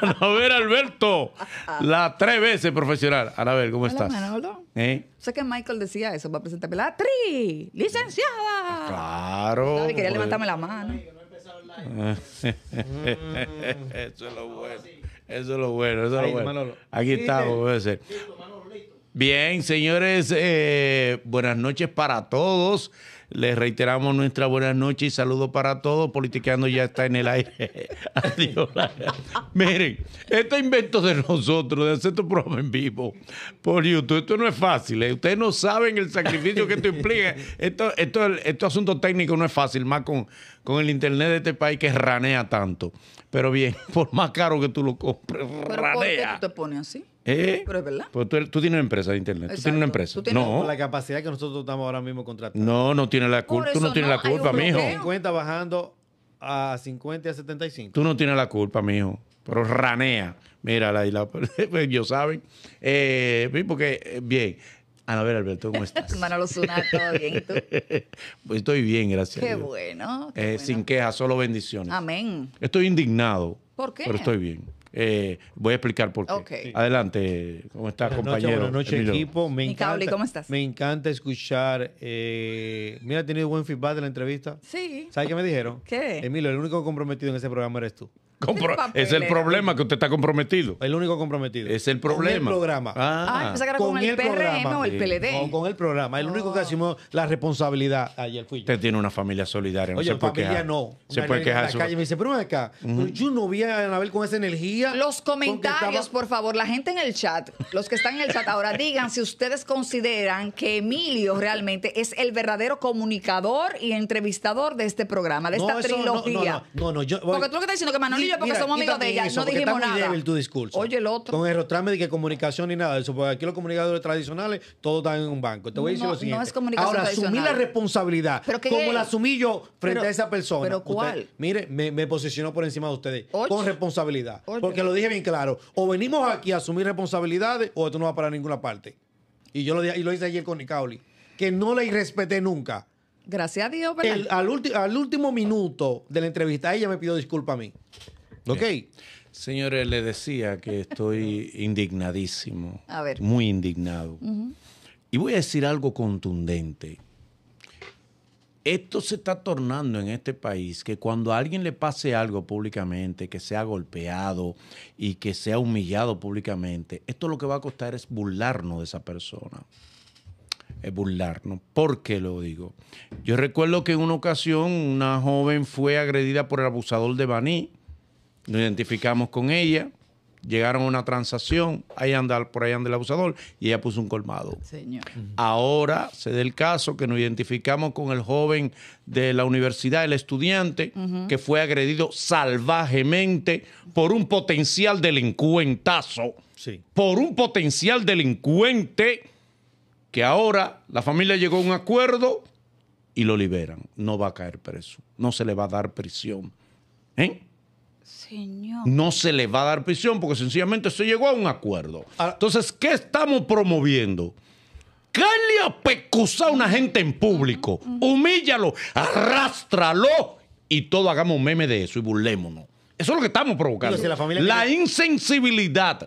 A ver, Alberto, la tres veces profesional. A ver, ¿cómo estás? Manolo. ¿Eh? Sé que Michael decía eso para presentarme la tri! licenciada. Claro. Quería levantarme la mano. eso es lo bueno. Eso es lo bueno. Eso es lo bueno. Aquí estamos, ser. Bien, señores, eh, buenas noches para todos. Les reiteramos nuestra buenas noches y saludos para todos. Politiqueando ya está en el aire. Adiós. Miren, este invento de nosotros, de hacer tu programa en vivo por YouTube, esto no es fácil. ¿eh? Ustedes no saben el sacrificio que esto implica. Esto, esto, esto asunto técnico no es fácil, más con, con el internet de este país que ranea tanto. Pero bien, por más caro que tú lo compres, ranea. ¿Por qué tú te pones así? ¿Eh? Pero es verdad. tú, tienes una empresa de internet. Tú tienes una empresa. ¿Tú tienes no. La capacidad que nosotros estamos ahora mismo contratando. No, no tienes la culpa. Tú no tienes la culpa, mijo. 50 bajando a 50 y a 75. Tú no tienes la culpa, hijo Pero ranea. mira y la, Yo pues, saben. Eh, porque, eh, bien. Ana ver, Alberto, ¿cómo estás? ¿todo bien? tú? Pues estoy bien, gracias. Qué bueno. Sin quejas, solo bendiciones. Amén. Estoy indignado. ¿Por qué? Pero estoy bien. Eh, voy a explicar por qué. Adelante, ¿cómo estás, compañero? buenas noches, equipo. Me encanta, ¿cómo estás? Me encanta escuchar. Eh, mira, ha tenido buen feedback de la entrevista? Sí. ¿Sabes qué me dijeron? ¿Qué? Emilio, el único comprometido en ese programa eres tú. es el problema que usted está comprometido. El único comprometido. Es el problema. Con el programa. Ah. con, el, programa. o el PLD. No, con el programa. El único que asumió la responsabilidad ayer fui yo. Usted tiene una familia solidaria. No Oye, se puede quejar. no. Se puede quejar. En la calle me dice, pero acá, yo no voy a ver con esa energía. Los comentarios, por favor, la gente en el chat, los que están en el chat ahora, digan si ustedes consideran que Emilio realmente es el verdadero comunicador y entrevistador de este programa, de esta trilogía. No, no, no, yo, Porque tú lo que estás diciendo que Manolín porque somos amigos de ella, no dijimos nada. discurso. Oye, el otro. Con el error de que comunicación ni nada de eso, porque aquí los comunicadores tradicionales todos están en un banco. Te voy a decir lo siguiente. Ahora, asumí la responsabilidad, ¿Cómo como la asumí yo frente a esa persona. ¿Pero cuál? mire, me, posiciono posicionó por encima de ustedes con responsabilidad, porque lo dije bien claro. O venimos aquí a asumir responsabilidades o esto no va para ninguna parte. Y yo lo, y lo hice ayer con Nicauli, que no la irrespeté nunca. Gracias a Dios, pero... al, al último minuto de la entrevista, ella me pidió disculpa a mí. Ok. Señores, le decía que estoy indignadísimo. Muy indignado. Y voy a decir algo contundente. Esto se está tornando en este país que cuando a alguien le pase algo públicamente, que sea golpeado y que sea humillado públicamente, esto lo que va a costar es burlarnos de esa persona. Es burlarnos. ¿Por qué lo digo? Yo recuerdo que en una ocasión una joven fue agredida por el abusador de Baní nos identificamos con ella, llegaron a una transacción, ahí anda, por ahí anda el abusador, y ella puso un colmado. Señor. Ahora se da el caso que nos identificamos con el joven de la universidad, el estudiante, que fue agredido salvajemente por un potencial delincuentazo, por un potencial delincuente, que ahora la familia llegó a un acuerdo y lo liberan. No va a caer preso, no se le va a dar prisión. ¿Eh? Señor. No se le va a dar prisión porque sencillamente se llegó a un acuerdo. Ah. Entonces, ¿qué estamos promoviendo? Cale a pecusar a una gente en público, humíllalo, arrástralo y todos hagamos un meme de eso y burlémonos. Eso es lo que estamos provocando. la, insensibilidad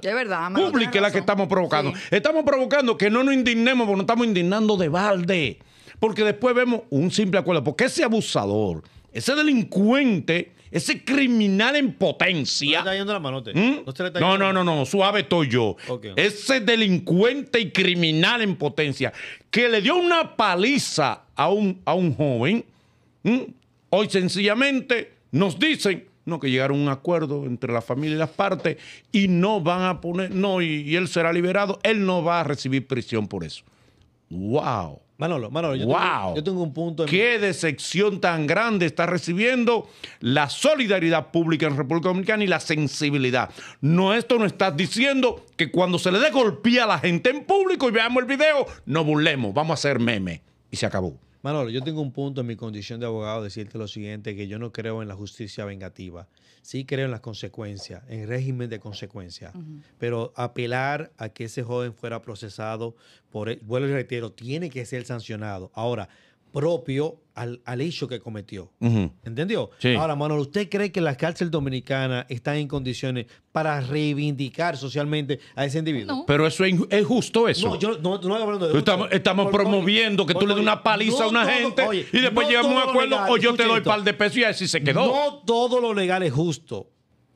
pública es la que estamos provocando. Estamos provocando que no nos indignemos porque nos estamos indignando de balde. Porque después vemos un simple acuerdo. Porque ese abusador, ese delincuente ese criminal en potencia. No No, no, no, suave estoy yo. Ese delincuente y criminal en potencia que le dio una paliza a un, a un joven, hoy sencillamente nos dicen no, que llegaron a un acuerdo entre la familia y las partes y no van a poner, no, y, él será liberado, él no va a recibir prisión por eso. ¡Wow! Manolo, Manolo, yo, tengo, un punto. Qué decepción tan grande está recibiendo la solidaridad pública en República Dominicana y la sensibilidad. No, esto no estás diciendo que cuando se le dé golpe a la gente en público y veamos el video, no burlemos, vamos a hacer meme. Y se acabó. Manolo, yo tengo un punto en mi condición de abogado, decirte lo siguiente, que yo no creo en la justicia vengativa sí creo en las consecuencias, en régimen de consecuencias, pero apelar a que ese joven fuera procesado por, vuelvo y reitero, tiene que ser sancionado. Ahora, propio al, hecho que cometió. ¿Entendió? Ahora, Manuel, ¿usted cree que las cárceles dominicanas están en condiciones para reivindicar socialmente a ese individuo? Pero eso es, justo eso. No, yo no, hablando de Estamos, estamos promoviendo que tú le des una paliza a una gente y después llegamos a un acuerdo o yo te doy par de pesos y así se quedó. No todo lo legal es justo,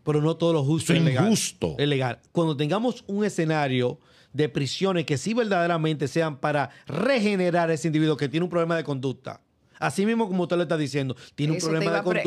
pero no todo lo justo legal. es, injusto. Legal, es legal. Cuando tengamos un escenario de prisiones que sí verdaderamente sean para regenerar a ese individuo que tiene un problema de conducta. Así mismo como usted lo está diciendo, tiene un problema de conducta.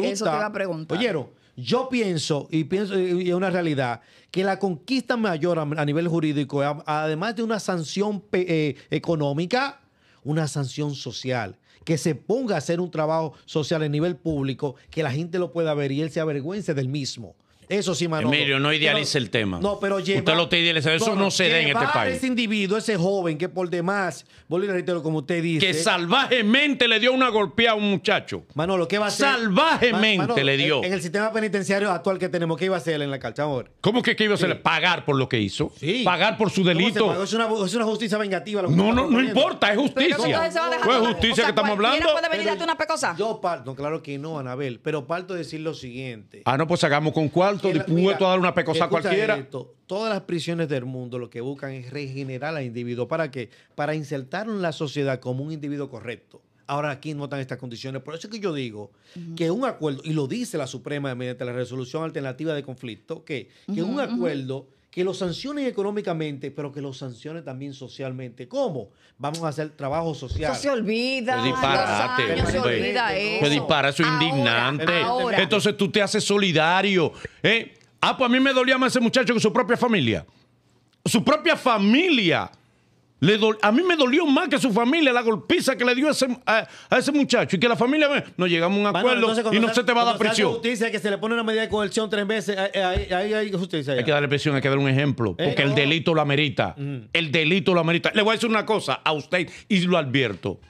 Eso yo pienso, y pienso, y es una realidad, que la conquista mayor a, nivel jurídico, además de una sanción eh, económica, una sanción social que se ponga a hacer un trabajo social a nivel público, que la gente lo pueda ver y él se avergüence del mismo. Eso sí, Manolo. Emilio, no idealice el tema. No, pero lleva, Usted lo te idealiza. Eso no, se da en este país. Ese individuo, ese joven que por demás, volviendo a como usted dice. Que salvajemente le dio una golpeada a un muchacho. Manolo, ¿qué va a hacer? Salvajemente le dio. En, el sistema penitenciario actual que tenemos, ¿qué iba a hacer en la calcha ahora? ¿Cómo que qué iba a hacer? Pagar por lo que hizo. Sí. Pagar por su delito. Es una, es, una, justicia vengativa. que no, no, no importa, es justicia. Pues no, justicia que estamos hablando. puede venir a una Yo parto, claro que no, Anabel, pero parto de decir lo siguiente. Ah, no, pues hagamos con cuál dispuesto a dar una pecosa cualquiera. todas las prisiones del mundo lo que buscan es regenerar al individuo. ¿Para qué? Para insertarlo en la sociedad como un individuo correcto. Ahora aquí notan estas condiciones. Por eso es que yo digo que un acuerdo, y lo dice la Suprema mediante la resolución alternativa de conflicto, que, un acuerdo que lo sancionen económicamente, pero que lo sancionen también socialmente. ¿Cómo? Vamos a hacer trabajo social. se olvida. Se disparate, ah, se olvida pues. eso. Se dispara, eso es indignante. Entonces tú te haces solidario. ¿eh? Ah, pues a mí me dolía más ese muchacho que su propia familia. Su propia familia a mí me dolió más que su familia la golpiza que le dio ese, a, ese muchacho y que la familia no llegamos a un acuerdo y no se te va a dar prisión. justicia que se le pone una medida de coerción tres veces, eh, eh, hay que darle prisión, hay que dar un ejemplo, eh, porque el delito lo amerita. El delito lo amerita. Le voy a decir una cosa a usted y lo advierto.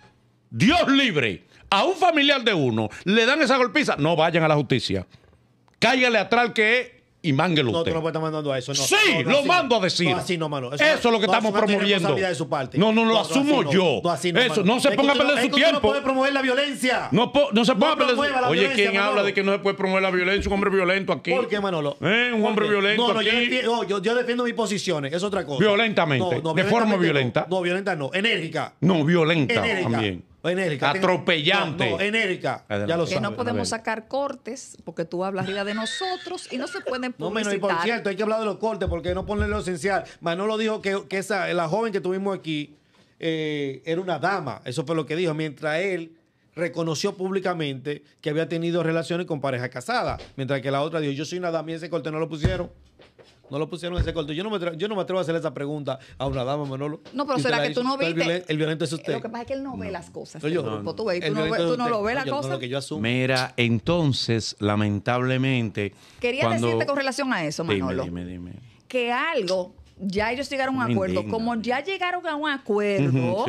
Dios libre, a un familiar de uno le dan esa golpiza, no vayan a la justicia. Cállale atrás que es y mángelo no, usted. No, tú no estar mandando a eso. No, sí, lo mando a decir. no, mano. Eso, es lo que estamos promoviendo. No, no, lo asumo yo. eso, no se ponga a perder su tiempo. No puede promover la violencia. No, se puede a perder su Oye, ¿quién habla de que no se puede promover la violencia? Un hombre violento aquí. ¿Por qué, Manolo? ¿Eh? Un hombre violento no, no, Yo yo, yo, defiendo mis posiciones. Es otra cosa. Violentamente. de forma violenta. No, violenta no. Enérgica. No, violenta también. Enérica, Atropellante. enérica. Eh, ya lo que no podemos sacar cortes porque tú hablas de nosotros y no se pueden publicitar. No, y por cierto, hay que hablar de los cortes porque no ponen lo esencial. Manolo dijo que, esa, la joven que tuvimos aquí eh, era una dama. Eso fue lo que dijo. Mientras él reconoció públicamente que había tenido relaciones con pareja casada. Mientras que la otra dijo, yo soy una dama y ese corte no lo pusieron. No lo pusieron en ese corto. Yo no, me yo no me atrevo a hacer esa pregunta a una dama, Manolo. No, pero será que tú no viste. El, violento es eh, usted. Lo que pasa es que él no, ve las cosas. yo, Tú, no, tú no, lo ves las cosas. Mira, entonces, lamentablemente. Quería decirte con relación a eso, Manolo. Dime, dime, dime. Que algo, ya ellos llegaron a un acuerdo. Como ya llegaron a un acuerdo.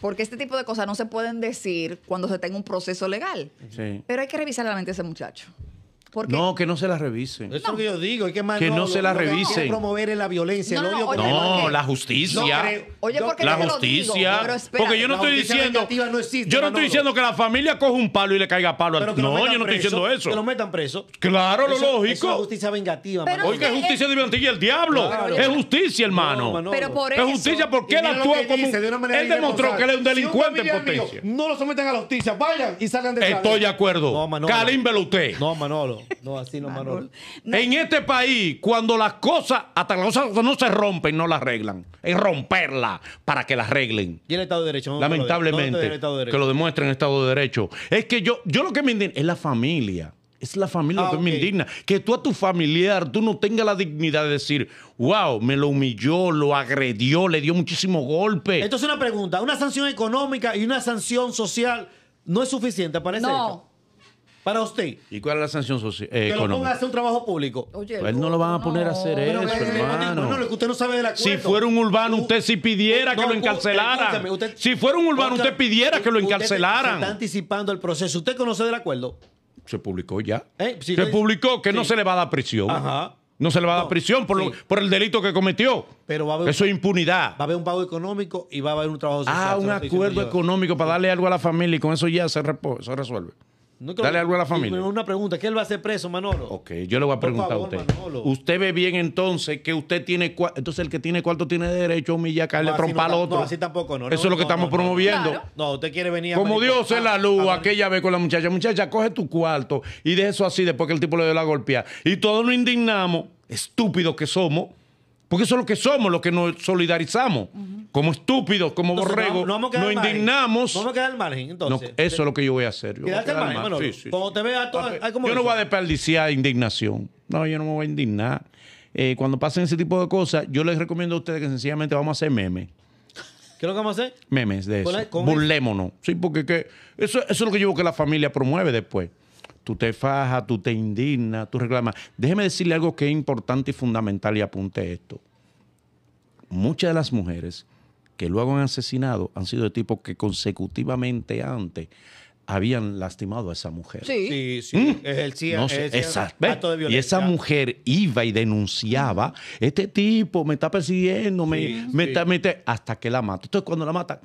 porque este tipo de cosas no se pueden decir cuando se tenga un proceso legal. Sí. Pero hay que revisar la mente de ese muchacho. No, que no se la revise. Eso es lo que yo digo. hay que, más, que no, no, se la revise. promover la violencia, no, No, la justicia. oye, porque la justicia. porque yo no estoy diciendo. yo no estoy diciendo que la familia coja un palo y le caiga palo. al no, yo no estoy diciendo eso. Que lo metan preso. Claro, lo lógico. es justicia vengativa. Oye, es justicia vengativa el diablo. es justicia, hermano. Pero por eso. Es justicia porque él actuó como. Él demostró que él es un delincuente en potencia. No lo sometan a la justicia. Vayan y salgan de la Estoy de acuerdo. Calímbelo usted No, Manolo no, así no, En este país, cuando las cosas, hasta las cosas no se rompen, no las arreglan. Es romperla para que las arreglen. Y el Estado de Derecho. Lamentablemente, que lo demuestren el Estado de Derecho. Es que yo, yo lo que me indigna es la familia. Es la familia ah, que me indigna. Que tú a tu familiar, tú no tengas la dignidad de decir, wow, me lo humilló, lo agredió, le dio muchísimo golpe. Entonces una pregunta, ¿una sanción económica y una sanción social no es suficiente para No para usted. ¿Y cuál es la sanción social, eh, que lo a hacer un trabajo público. Pues no lo van a poner a hacer eso, hermano. No, no, usted no sabe del acuerdo. Si fuera un urbano, usted si pidiera que lo encarcelaran. si fuera un urbano, usted pidiera que lo encarcelaran. está anticipando el proceso. ¿Usted conoce del acuerdo? Se publicó ya. Eh, se publicó que no se le va a dar prisión. Ajá. No se le va a dar prisión por, el delito que cometió. Pero Eso es impunidad. Va a haber un pago económico y va a haber un trabajo social. Ah, un acuerdo económico para darle algo a la familia y con eso ya se resuelve. Dale algo a la familia. Una pregunta, ¿qué él va a hacer preso, Manolo? Ok, yo le voy a preguntar a usted. Usted ve bien entonces que usted tiene cuarto. entonces el que tiene cuarto tiene derecho a humillar, caerle trompa al otro. No, así tampoco, no. Eso es lo que estamos promoviendo. No, usted quiere venir a Como Dios es la luz, aquella vez con la muchacha. Muchacha, coge tu cuarto y de eso así después que el tipo le dio la golpea Y todos nos indignamos, estúpidos que somos. Porque eso es lo que somos, lo que nos solidarizamos. Como estúpidos, como borregos, no, nos indignamos. No vamos a quedar al margen, entonces. eso es lo que yo voy a hacer. Yo al margen. Bueno, te Yo no voy a desperdiciar indignación. No, yo no me voy a indignar. Eh, cuando pasen ese tipo de cosas, yo les recomiendo a ustedes que sencillamente vamos a hacer memes. ¿Qué es lo que vamos a hacer? Memes de eso. Burlémonos. Sí, porque eso, es lo que yo creo que la familia promueve después tú te fajas, tú te indignas, tú reclamas. Déjeme decirle algo que es importante y fundamental y apunte esto. Muchas de las mujeres que luego han asesinado han sido de tipo que consecutivamente antes habían lastimado a esa mujer. Sí, sí, sí. Mm. el Ejercía, Es Y esa mujer iba y denunciaba, mm. este tipo me está persiguiendo, me, me, está, metiendo, hasta que la mata. Entonces cuando la mata,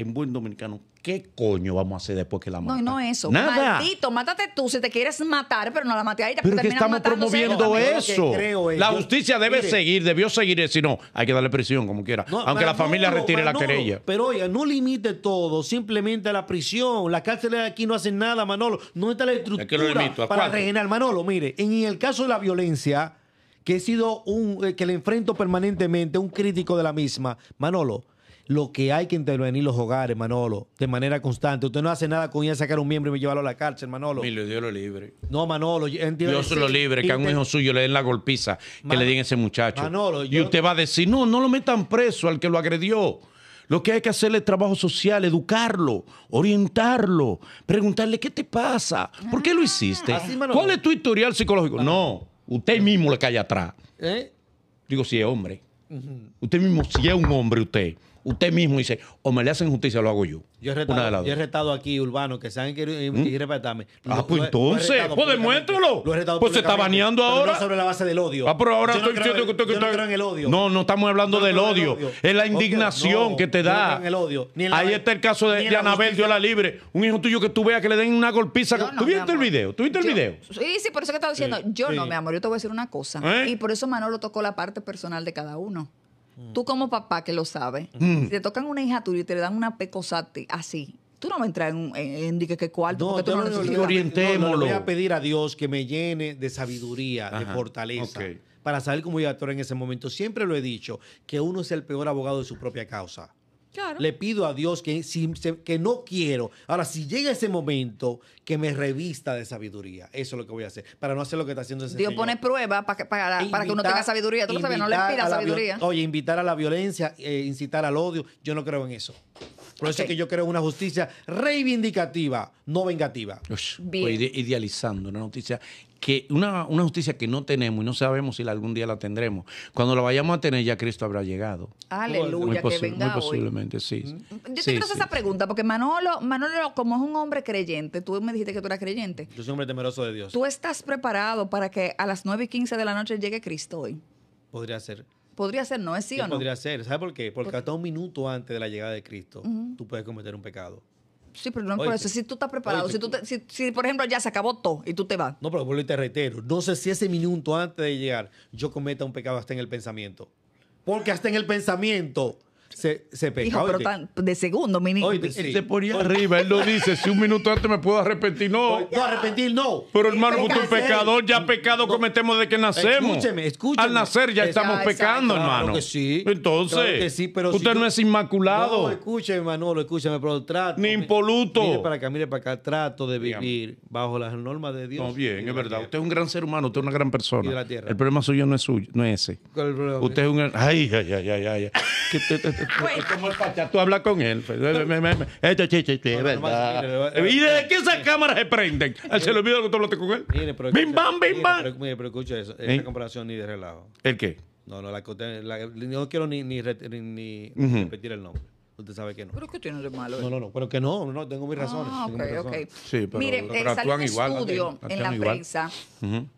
en buen dominicano, ¿qué coño vamos a hacer después que la mata? No, no eso. Nada. Maldito, mátate tú si te quieres matar, pero no la maté ahí. Pero que estamos promoviendo eso. la justicia debe seguir, debió seguir. Eh, si no, hay que darle prisión como quiera. aunque la familia retire la querella. Pero oiga, no limite todo simplemente a la prisión. Las cárceles aquí no hacen nada, Manolo. No está la estructura para regenerar. Manolo, mire, en el caso de la violencia, que he sido un, eh, que le enfrento permanentemente, un crítico de la misma, Manolo, lo que hay que intervenir los hogares, Manolo, de manera constante. Usted no hace nada con ir a sacar a un miembro y llevarlo a la cárcel, Manolo. Y dio lo libre. No, Manolo, yo entiendo. lo libre, que a un hijo suyo le den la golpiza que le den a ese muchacho. Manolo, Y usted va a decir, no, no lo metan preso al que lo agredió. Lo que hay que hacerle es trabajo social, educarlo, orientarlo, preguntarle qué te pasa, por qué lo ah, hiciste, cuál es tu historial psicológico. No, usted mismo le cae atrás. ¿Eh? Digo, si es hombre. Usted mismo, si es un hombre, usted. Usted mismo dice, o me le hacen justicia lo hago yo. Yo he retado, yo he retado aquí, Urbano, que se han querido ir, ¿Mm? y retarme. ah, pues entonces, lo pues, pues demuéstralo. pues se está baneando ahora. No sobre la base del odio. Ah, pero ahora estoy no que usted... Yo en el odio. No, no estamos hablando del odio. Es la indignación que te da. Ahí está el caso de, Anabel, Dios la libre. Un hijo tuyo que tú veas que le den una golpiza. ¿Tú viste el video? ¿Tú viste el video? Sí, sí, por eso que estaba diciendo. Yo no, mi amor, yo te voy a decir una cosa. ¿Eh? Y por eso Manolo tocó la parte personal de cada uno. Tú como papá que lo sabes, si te tocan una hija tuya y te le dan una pecosate así, tú no me a en, en, que, No, tú no, orientémoslo. voy a pedir a Dios que me llene de sabiduría, de fortaleza. Para saber cómo voy a en ese momento. Siempre lo he dicho, que uno es el peor abogado de su propia causa. Le pido a Dios que, que no quiero. Ahora, si llega ese momento, que me revista de sabiduría. Eso es lo que voy a hacer. Para no hacer lo que está haciendo ese Dios pone prueba e para, que uno tenga sabiduría. Tú lo sabes, no le pidas sabiduría. Oye, invitar a la violencia, eh, incitar al odio. Yo no creo en eso. Por eso es que yo creo en una justicia reivindicativa, no vengativa. Pues idealizando una noticia que una, justicia que no tenemos y no sabemos si algún día la tendremos. Cuando la vayamos a tener, ya Cristo habrá llegado. Aleluya, que venga Muy posiblemente, sí. Yo te quiero esa pregunta, porque Manolo, Manolo, como es un hombre creyente, tú me dijiste que tú eras creyente. Yo soy un hombre temeroso de Dios. ¿Tú estás preparado para que a las 9 y 15 de la noche llegue Cristo hoy? Podría ser. Podría ser, ¿no es sí, o no? Podría ser. ¿Sabes por qué? Porque, hasta un minuto antes de la llegada de Cristo, tú puedes cometer un pecado. Sí, pero no es por eso. Si tú estás preparado, si, tú por ejemplo ya se acabó todo y tú te vas. No, pero vuelvo y te reitero. No sé si ese minuto antes de llegar yo cometa un pecado hasta en el pensamiento. Porque hasta en el pensamiento se, se pero de segundo, mi se ponía arriba, él lo dice. Si un minuto antes me puedo arrepentir, no. No, arrepentir no. Pero hermano, usted un pecador ya pecado cometemos de que nacemos. Escúcheme, escúcheme. Al nacer ya estamos pecando, hermano. que sí. Entonces, sí, pero usted no es inmaculado. No, escúcheme, Manolo, escúcheme, pero trato. Ni impoluto. Mire para acá, mire para acá. Trato de vivir bajo las normas de Dios. No, bien, es verdad. Usted es un gran ser humano, usted es una gran persona. El problema suyo no es suyo, no es ese. Usted es un Ay, ay, ay, ay, ay como es Tú hablas con él. Pues. ¿Y desde qué esas cámaras se prenden? ¿Se le olvidó que tú hablaste con él? ¡Bim, bam, bim, bam! pero escucha eso. ¿Eh? Esa comparación ni de relajo. ¿El qué? No, no, la, no quiero ni, ni, repetir el nombre usted sabe que no. Pero que tiene de malo. No, eh. no, no, pero que no, no, tengo mis ah, razones. Sí, pero, Mire, igual, estudio en la prensa,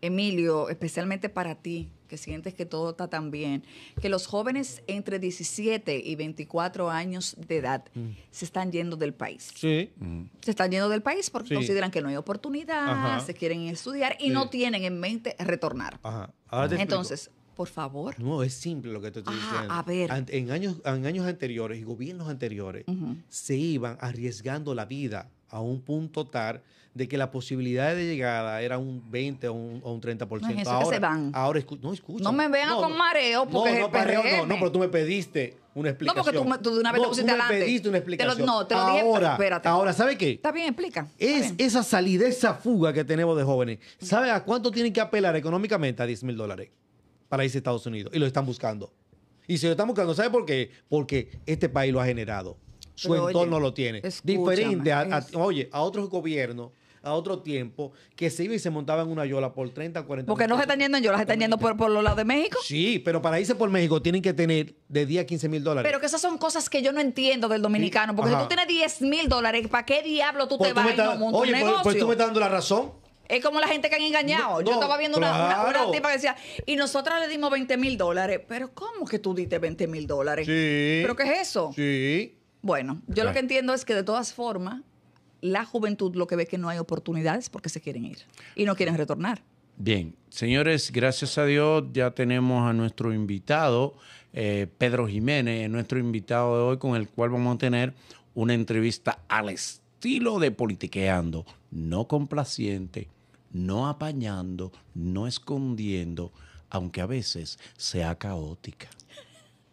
Emilio, especialmente para ti, que sientes que todo está tan bien, que los jóvenes entre 17 y 24 años de edad mm. se están yendo del país. Sí. Se están yendo del país porque consideran que no hay oportunidad, se quieren estudiar y no tienen en mente retornar. Ajá. Entonces, por favor. No, es simple lo que te estoy ah, diciendo. A ver. en, años, en años anteriores y gobiernos anteriores se iban arriesgando la vida a un punto tal de que la posibilidad de llegada era un 20 o un, 30%. No ahora, que se van. ahora no escucha. No me vean con mareo porque no, no, no, pero tú me pediste una explicación. No, porque tú, de una vez te pusiste tú me pediste una explicación. no, te lo dije, espérate. Ahora, ¿sabe qué? Está bien, explica. Es esa salida, esa fuga que tenemos de jóvenes. ¿Sabe a cuánto tienen que apelar económicamente? A 10 mil dólares para irse a Estados Unidos y lo están buscando. Y se lo están buscando, ¿sabe por qué? Porque este país lo ha generado. Su entorno lo tiene. Diferente a, oye, a otros gobiernos a otro tiempo que se iba y se montaba en una yola por 30, 40 Porque no se están yendo en yola, se están yendo por, los lados de México. Sí, pero para irse por México tienen que tener de 10 a 15 mil dólares. Pero que esas son cosas que yo no entiendo del dominicano. Porque si tú tienes 10 mil dólares, ¿para qué diablo tú pues te vas y no Oye, pues, pues tú me estás dando la razón. Es como la gente que han engañado. Yo estaba viendo una, tipa que decía, y nosotras le dimos 20 mil dólares. Pero ¿cómo que tú diste 20 mil dólares? Sí. ¿Pero qué es eso? Sí. Bueno, yo lo que entiendo es que de todas formas, la juventud lo que ve que no hay oportunidades porque se quieren ir y no quieren retornar. Bien, señores, gracias a Dios ya tenemos a nuestro invitado, eh, Pedro Jiménez, nuestro invitado de hoy con el cual vamos a tener una entrevista al estilo de politiqueando, no complaciente, no apañando, no escondiendo, aunque a veces sea caótica,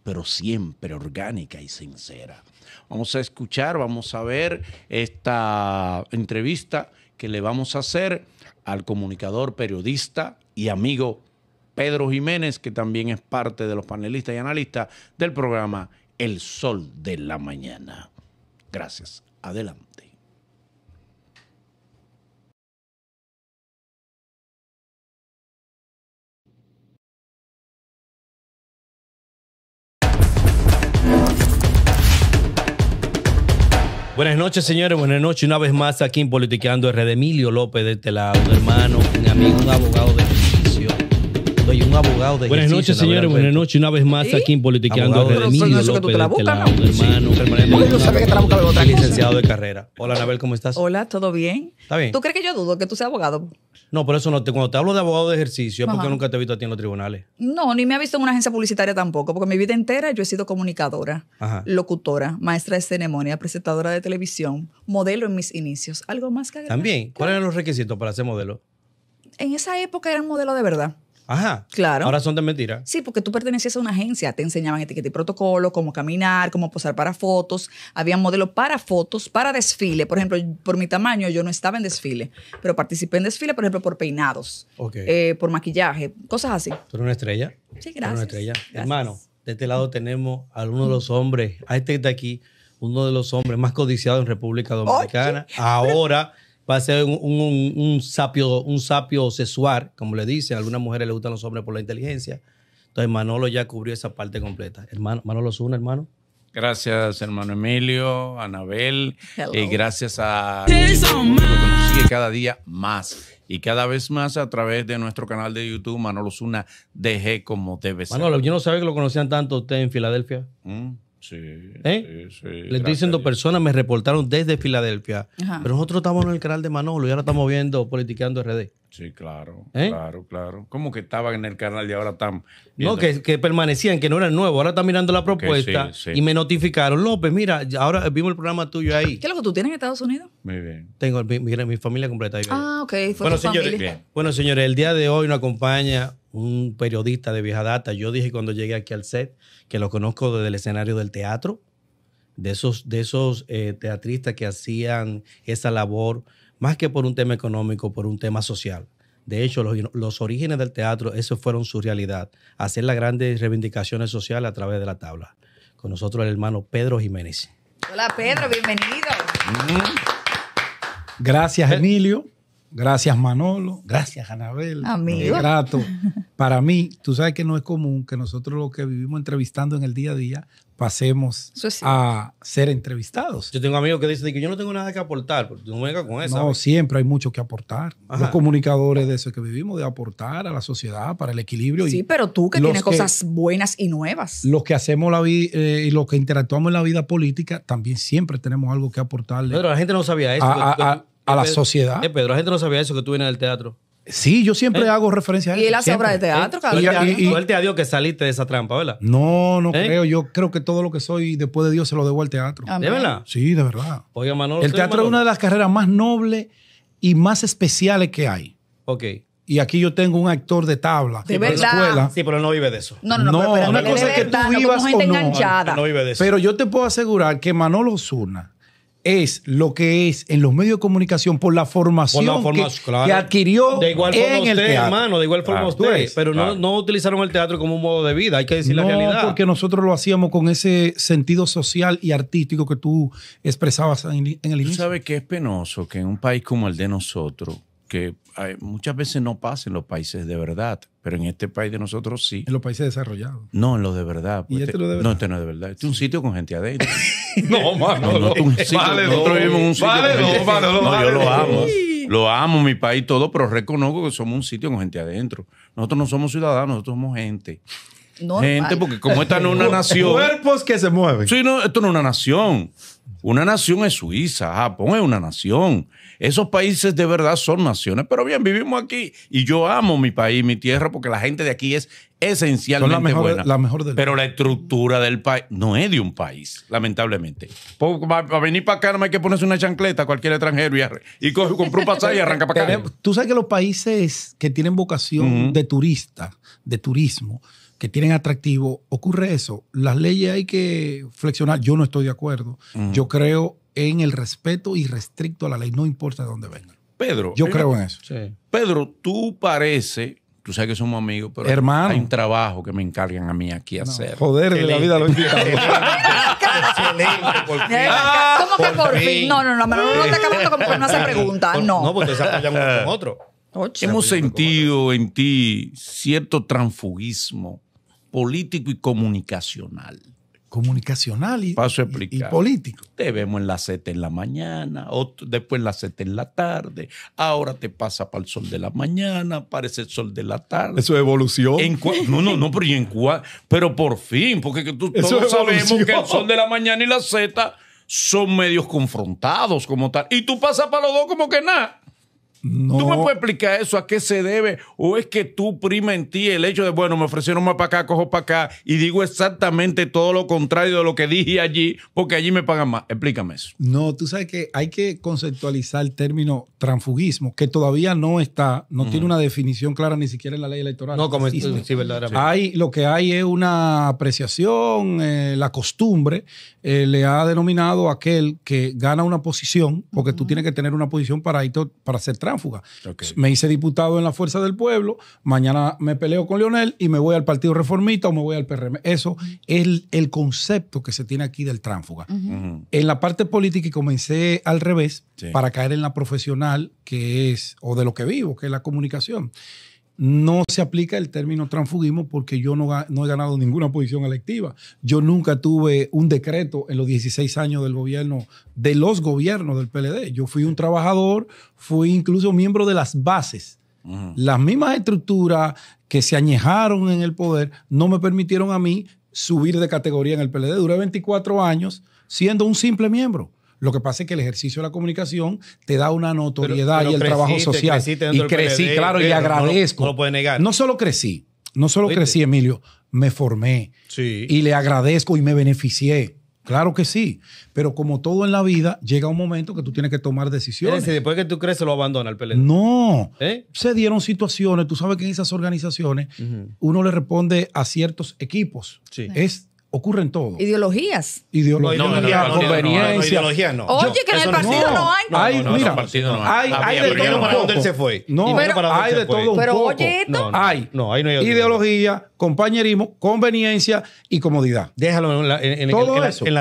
pero siempre orgánica y sincera. Vamos a escuchar, vamos a ver esta entrevista que le vamos a hacer al comunicador, periodista y amigo Pedro Jiménez, que también es parte de los panelistas y analistas del programa El Sol de la Mañana. Gracias. Adelante. Buenas noches, señores. Buenas noches. Una vez más aquí en Politiqueando, R. Emilio López de este lado, un hermano, un amigo, un abogado de un abogado de Buenas noches, señores. Buenas noches. Una vez más aquí en Politiqueando. Abogado de no, la no. que te la buscas, Licenciado de carrera. Hola, Anabel, ¿cómo estás? Hola, ¿todo bien? ¿Está bien? ¿Tú crees que yo dudo que tú seas abogado? No, por eso no. cuando te hablo de abogado de ejercicio es porque nunca te he visto a ti en los tribunales. No, ni me ha visto en una agencia publicitaria tampoco, porque mi vida entera yo he sido comunicadora, locutora, maestra de ceremonia, presentadora de televisión, modelo en mis inicios. Algo más que También. ¿Cuáles eran los requisitos para ser modelo? En esa época eran modelo de verdad. Ajá. Claro. Ahora son de mentira. Sí, porque tú pertenecías a una agencia. Te enseñaban etiqueta y protocolo, cómo caminar, cómo posar para fotos. Había modelos para fotos, para desfile. Por ejemplo, por mi tamaño, yo no estaba en desfile, pero participé en desfile, por ejemplo, por peinados, eh, por maquillaje, cosas así. Tú eres una estrella. Sí, gracias. una estrella. Hermano, de este lado tenemos a uno de los hombres, a este de aquí, uno de los hombres más codiciados en República Dominicana. Ahora va a ser un, sapio, un sapio sexual, como le dicen. A algunas mujeres les gustan los hombres por la inteligencia. Entonces Manolo ya cubrió esa parte completa. Hermano, Manolo Zuna, hermano. Gracias, hermano Emilio, Anabel, y gracias a sigue cada día más y cada vez más a través de nuestro canal de YouTube Manolo Zuna DG como debe ser. Manolo, yo no sabía que lo conocían tanto usted en Filadelfia. Mm. Sí, ¿Eh? sí, sí, Le estoy diciendo personas, me reportaron desde Filadelfia. Pero nosotros estamos en el canal de Manolo y ahora estamos viendo Politiqueando RD. Sí, claro, ¿Eh? claro, claro. Como que estaban en el canal y ahora están? No, que, que, permanecían, que no eran nuevos. Ahora están mirando la propuesta y me notificaron. López, mira, ahora vimos el programa tuyo ahí. ¿Qué es lo que tú tienes en Estados Unidos? Muy bien. Tengo mi, familia completa. Ahí ah, ok. bueno, señores, bueno, señores, el día de hoy nos acompaña un periodista de vieja data. Yo dije cuando llegué aquí al set que lo conozco desde el escenario del teatro, de esos, de esos eh, teatristas que hacían esa labor, más que por un tema económico, por un tema social. De hecho, los, orígenes del teatro, esos fueron su realidad, hacer las grandes reivindicaciones sociales a través de la tabla. Con nosotros el hermano Pedro Jiménez. Hola Pedro, bienvenido. Gracias Emilio. Gracias Manolo, gracias Anabel. Amigo. Grato. Para mí, tú sabes que no es común que nosotros los que vivimos entrevistando en el día a día pasemos a ser entrevistados. Yo tengo amigos que dicen que yo no tengo nada que aportar, porque tú no vengas con eso. No, siempre hay mucho que aportar. Los comunicadores de eso que vivimos, de aportar a la sociedad para el equilibrio. Sí, pero tú que tienes cosas buenas y nuevas. Los que hacemos la vida eh, y los que interactuamos en la vida política también siempre tenemos algo que aportarle. Pero la gente no sabía eso a la sociedad. Eh, Pedro, la gente no sabía eso que tú vienes del teatro. Sí, yo siempre eh, hago referencia a eso. Y él hace obra de teatro, eh, cabrón. Y, y, Suerte a Dios que saliste de esa trampa, ¿verdad? No, no creo. Yo creo que todo lo que soy después de Dios se lo debo al teatro. ¿De verdad? Sí, de verdad. Oiga, Manolo, el teatro es una de las carreras más nobles y más especiales que hay. Ok. Y aquí yo tengo un actor de tabla de, verdad. escuela. Sí, pero no vive de eso. No, no, no. pero, una cosa que tú vivas no. Enganchada. No vive de eso. Pero yo te puedo asegurar que Manolo Zuna es lo que es en los medios de comunicación por la formación, que, adquirió en el teatro. hermano, de igual forma usted, pues, pero no, utilizaron el teatro como un modo de vida, hay que decir la realidad. porque nosotros lo hacíamos con ese sentido social y artístico que tú expresabas en, el inicio. Tú sabes que es penoso que en un país como el de nosotros que hay, muchas veces no pasa en los países de verdad, pero en este país de nosotros sí. En los países desarrollados. No, en los de verdad. ¿Y pues, este, de verdad? No, este no es de verdad. Este es un sitio con gente adentro. no, mano. No, no, un sitio, vale, vivimos un sitio. Vale, no, yo lo amo. Lo amo, mi país, todo, pero reconozco que somos un sitio con gente adentro. Nosotros no somos ciudadanos, nosotros somos gente. Gente, porque como esta no es una nación. Cuerpos que se mueven. Sí, no, esto no es una nación. Una nación es Suiza, Japón es una nación. Esos países de verdad son naciones, pero bien, vivimos aquí y yo amo mi país, mi tierra, porque la gente de aquí es esencialmente la mejor, buena. Pero la estructura del país no es de un país, lamentablemente. Para pues, venir para acá no hay que ponerse una chancleta a cualquier extranjero y, y un pasaje y arranca para acá. Tú sabes que los países que tienen vocación de turista, de turismo, que tienen atractivo, ocurre eso. Las leyes hay que flexionar. Yo no estoy de acuerdo. Yo creo en el respeto y restricto a la ley, no importa de dónde venga Pedro. Yo eh, creo en eso. Sí. Pedro, tú parece, tú sabes que somos amigos, pero hay un trabajo que me encargan a mí aquí a hacer. Joder, de la vida lo invitado. Excelente, por ¿Cómo que por, fin? No, no, no, no, no te acabando con una preguntas. pregunta, no. No, porque se apoyan uno con otro. Hemos sentido en ti cierto transfugismo político y comunicacional comunicacional y, político. Te vemos en la Z en la mañana, otro, después en la 7 en la tarde, ahora te pasa para el sol de la mañana, parece el sol de la tarde. Eso es no, no, no, pero, ¿y en pero por fin, porque todos sabemos que el sol de la mañana y la Z son medios confrontados como tal. Y tú pasas para los dos como que nada. ¿Tú me puedes explicar eso? ¿A qué se debe? ¿O es que tú prima en ti el hecho de, bueno, me ofrecieron más para acá, cojo para acá y digo exactamente todo lo contrario de lo que dije allí porque allí me pagan más? Explícame eso. No, tú sabes que hay que conceptualizar el término transfugismo, que todavía no está, no tiene una definición clara ni siquiera en la ley electoral. No, como sí, verdaderamente. Hay, lo que hay es una apreciación, eh, la costumbre eh, le ha denominado aquel que gana una posición, porque tú tienes que tener una posición para, para ser tránfuga. Me hice diputado en la Fuerza del Pueblo, mañana me peleo con Leonel y me voy al Partido Reformista o me voy al PRM. Eso es el, concepto que se tiene aquí del tránfuga. En la parte política comencé al revés para caer en la profesional que es, o de lo que vivo, que es la comunicación no se aplica el término transfugismo porque yo no, he ganado ninguna posición electiva. Yo nunca tuve un decreto en los 16 años del gobierno, de los gobiernos del PLD. Yo fui un trabajador, fui incluso miembro de las bases. Las mismas estructuras que se añejaron en el poder no me permitieron a mí subir de categoría en el PLD. Duré 24 años siendo un simple miembro. Lo que pasa es que el ejercicio de la comunicación te da una notoriedad y el trabajo social. Y crecí, claro, y agradezco. No, lo, puede negar. No solo crecí, no solo crecí, Emilio, me formé. Y le agradezco y me beneficié. Claro que sí, pero como todo en la vida, llega un momento que tú tienes que tomar decisiones. Y después que tú creces lo abandona el PLD. No, ¿Eh? se dieron situaciones, tú sabes que en esas organizaciones uno le responde a ciertos equipos. Sí. Es ocurren todo. Ideologías. Ideologías. No, ideología, no, ideología no. Oye, que en el partido no, hay. hay mira, partido no hay. Hay, de todo. un poco. se fue. No, pero, hay de todo. Pero oye, esto. No, hay. No, ahí no hay ideología, compañerismo, conveniencia y comodidad. Déjalo en la,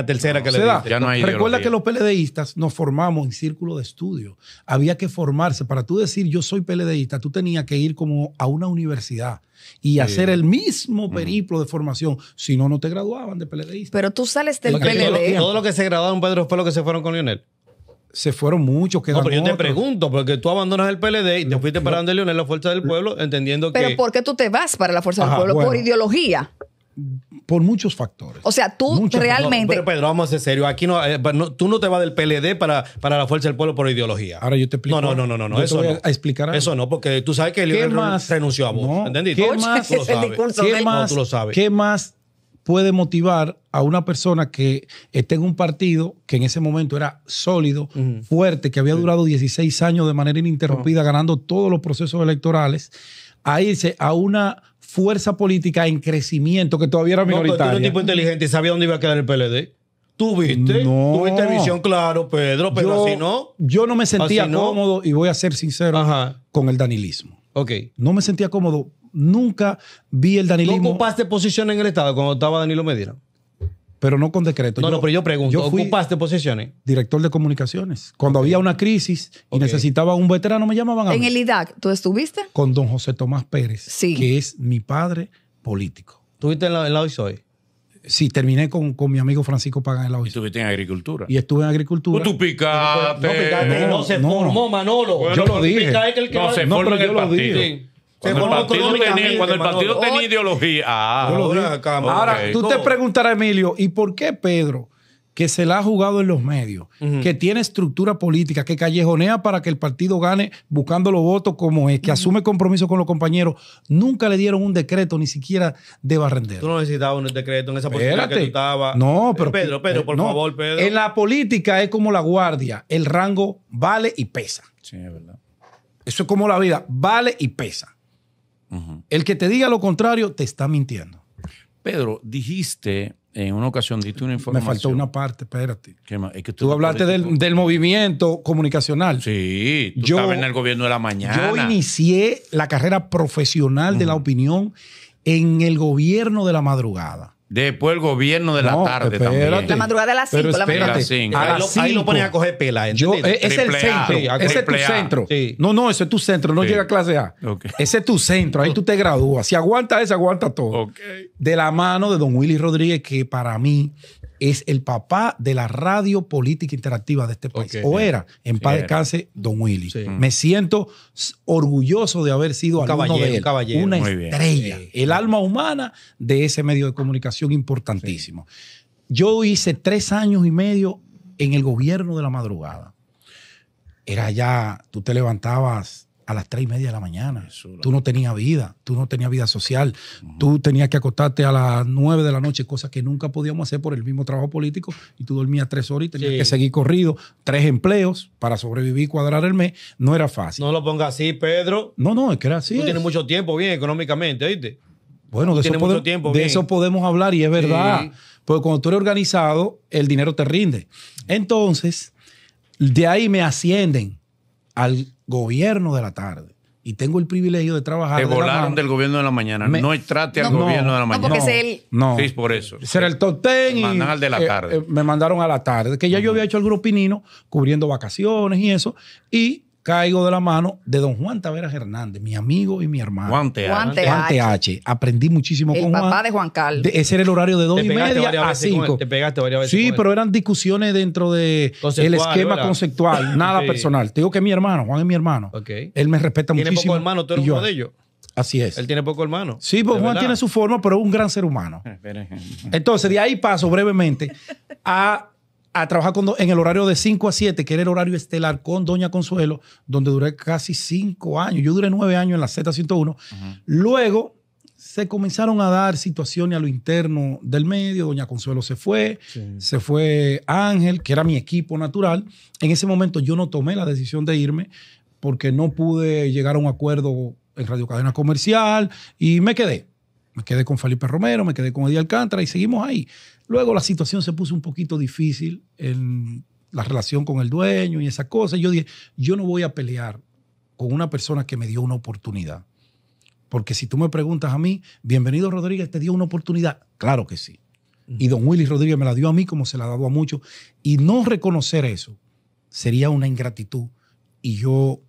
tercera que le da. no Recuerda que los PLDistas nos formamos en círculo de estudio. Había que formarse. Para tú decir yo soy PLDista, tú tenías que ir como a una universidad y hacer el mismo mm. periplo de formación. Si no, no te graduaban de PLDista. Pero tú sales del PLD. Todo, lo que se graduaron, Pedro, fue lo que se fueron con Lionel se fueron muchos, que No, pero yo te pregunto, porque tú abandonas el PLD y te fuiste para León Leonel, la Fuerza del Pueblo, entendiendo que... Pero ¿por qué tú te vas para la Fuerza del Pueblo? ¿Por ideología? por muchos factores. O sea, tú realmente... pero Pedro, vamos a ser serios. Aquí no, eh, tú no te vas del PLD para, para la Fuerza del Pueblo por ideología. Ahora yo te explico. No, no, no, no, no, eso a- no. a explicar Eso no, porque tú sabes que el renunció a vos. ¿Entendiste? ¿Qué lo más? ¿Qué más? ¿Qué más puede motivar a una persona que esté en un partido que en ese momento era sólido, fuerte, que había durado 16 años de manera ininterrumpida, ah. ganando todos los procesos electorales, a irse a una fuerza política en crecimiento que todavía era minoritaria. No, tú un tipo inteligente y sabía dónde iba a quedar el PLD. ¿Tú viste? No. Tuviste visión, claro, Pedro, pero si no. Yo no me sentía cómodo, y voy a ser sincero, con el danilismo. Ok. No me sentía cómodo nunca vi el danilismo. Tú ocupaste posiciones en el Estado cuando estaba Danilo Medina? Pero no con decreto. No, no, pero yo pregunto, yo ¿ocupaste posiciones? Director de comunicaciones. Cuando había una crisis y necesitaba un veterano, me llamaban a En el IDAC, ¿tú estuviste? Con don José Tomás Pérez, que es mi padre político. ¿Tuviste en la, en la Sí, terminé con, mi amigo Francisco Pagan en la ¿Y ¿Estuviste en agricultura? Y estuve en agricultura. Pues tú picaste. No, No, se formó, Manolo. yo lo dije. no, se no, yo lo cuando el partido tenía, ideología. Ah, ahora, tú te preguntarás, Emilio, ¿y por qué Pedro, que se la ha jugado en los medios, que tiene estructura política, que callejonea para que el partido gane buscando los votos como es, que asume compromiso con los compañeros, nunca le dieron un decreto ni siquiera de barrender Tú no necesitabas un decreto en esa política que tú estabas. No, eh, pero. Pedro, eh, por favor, Pedro. En la política es como la guardia: el rango vale y pesa. Sí, es verdad. Eso es como la vida: vale y pesa. El que te diga lo contrario te está mintiendo. Pedro, dijiste en una ocasión, diste una información. Me faltó una parte, espérate. que tú, hablaste del, movimiento comunicacional. Sí, yo estaba en el gobierno de la mañana. Yo inicié la carrera profesional de la opinión en el gobierno de la madrugada. Después el gobierno de la tarde también. La madrugada de las 5. La de Ahí, lo ponen a coger pela. E-, es, el centro. ese es tu centro. No, no, ese es tu centro. No llega a clase A. Ese es tu centro. Ahí tú te gradúas. Si aguanta eso, aguanta todo. De la mano de don Willy Rodríguez, que para mí es el papá de la radio política interactiva de este país. o era, en paz descanse, Don Willy. Me siento orgulloso de haber sido caballero. una estrella, el alma humana de ese medio de comunicación importantísimo. Yo hice tres años y medio en el gobierno de la madrugada. Era ya, tú te levantabas a las tres y media de la mañana. tú no tenías vida, tú no tenías vida social, tú tenías que acostarte a las nueve de la noche, cosas que nunca podíamos hacer por el mismo trabajo político, y tú dormías tres horas y tenías que seguir corrido, tres empleos para sobrevivir, cuadrar el mes, no era fácil. No lo pongas así, Pedro. No, no, es que era así. Tú tienes mucho tiempo bien económicamente, ¿viste? Bueno, de, eso, podemos, de eso, podemos hablar y es verdad. Porque cuando tú eres organizado, el dinero te rinde. Entonces, de ahí me ascienden al gobierno de la tarde. Y tengo el privilegio de trabajar. Te volaron del gobierno de la mañana. no trate al gobierno de la mañana. No, porque es él. Sí, por eso. Será el eh, top ten. Y, al de la eh, tarde. Eh, me mandaron a la tarde. Que ya yo había hecho el grupinino cubriendo vacaciones y eso. Y caigo de la mano de don Juan Taveras Hernández, mi amigo y mi hermano. Juan TH. Juan Aprendí muchísimo con Juan. El papá de Juan Carlos. ese era el horario de dos y media a cinco. te pegaste varias veces. Sí, pero eran discusiones dentro del esquema conceptual, nada personal. Te digo que es mi hermano, Juan es mi hermano. Él me respeta muchísimo. Tiene poco hermano, tú eres uno de ellos. Así es. Él tiene poco hermano. Sí, pues Juan tiene su forma, pero es un gran ser humano. Eh, Entonces, de ahí paso brevemente a a trabajar con, en el horario de 5 a 7, que era el horario estelar con Doña Consuelo, donde duré casi 5 años. Yo duré 9 años en la Z101. Luego se comenzaron a dar situaciones a lo interno del medio. Doña Consuelo se fue, se fue Ángel, que era mi equipo natural. En ese momento yo no tomé la decisión de irme porque no pude llegar a un acuerdo en Radio Cadena Comercial y me quedé. Me quedé con Felipe Romero, me quedé con Eddie Alcántara y seguimos ahí. Luego la situación se puso un poquito difícil en la relación con el dueño y esas cosas. Yo dije, yo no voy a pelear con una persona que me dio una oportunidad. Porque si tú me preguntas a mí, bienvenido Rodríguez, ¿te dio una oportunidad? Claro que sí. Y don Willy Rodríguez me la dio a mí como se la ha dado a muchos. Y no reconocer eso sería una ingratitud. Y yo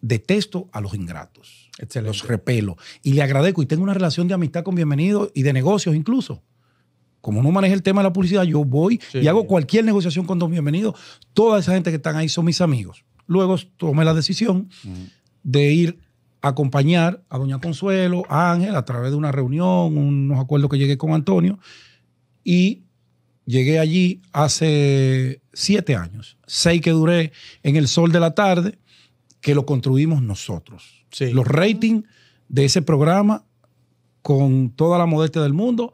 detesto a los ingratos. se Los repelo. Y le agradezco y tengo una relación de amistad con Bienvenido y de negocios incluso. Como no maneja el tema de la publicidad, yo voy y hago cualquier negociación con Don Bienvenido. Toda esa gente que están ahí son mis amigos. Luego tomé la decisión de ir a acompañar a Doña Consuelo, a Ángel, a través de una reunión, unos acuerdos que llegué con Antonio. Y llegué allí hace siete años. Seis que duré en el sol de la tarde que lo construimos nosotros. Los ratings de ese programa, con toda la modestia del mundo,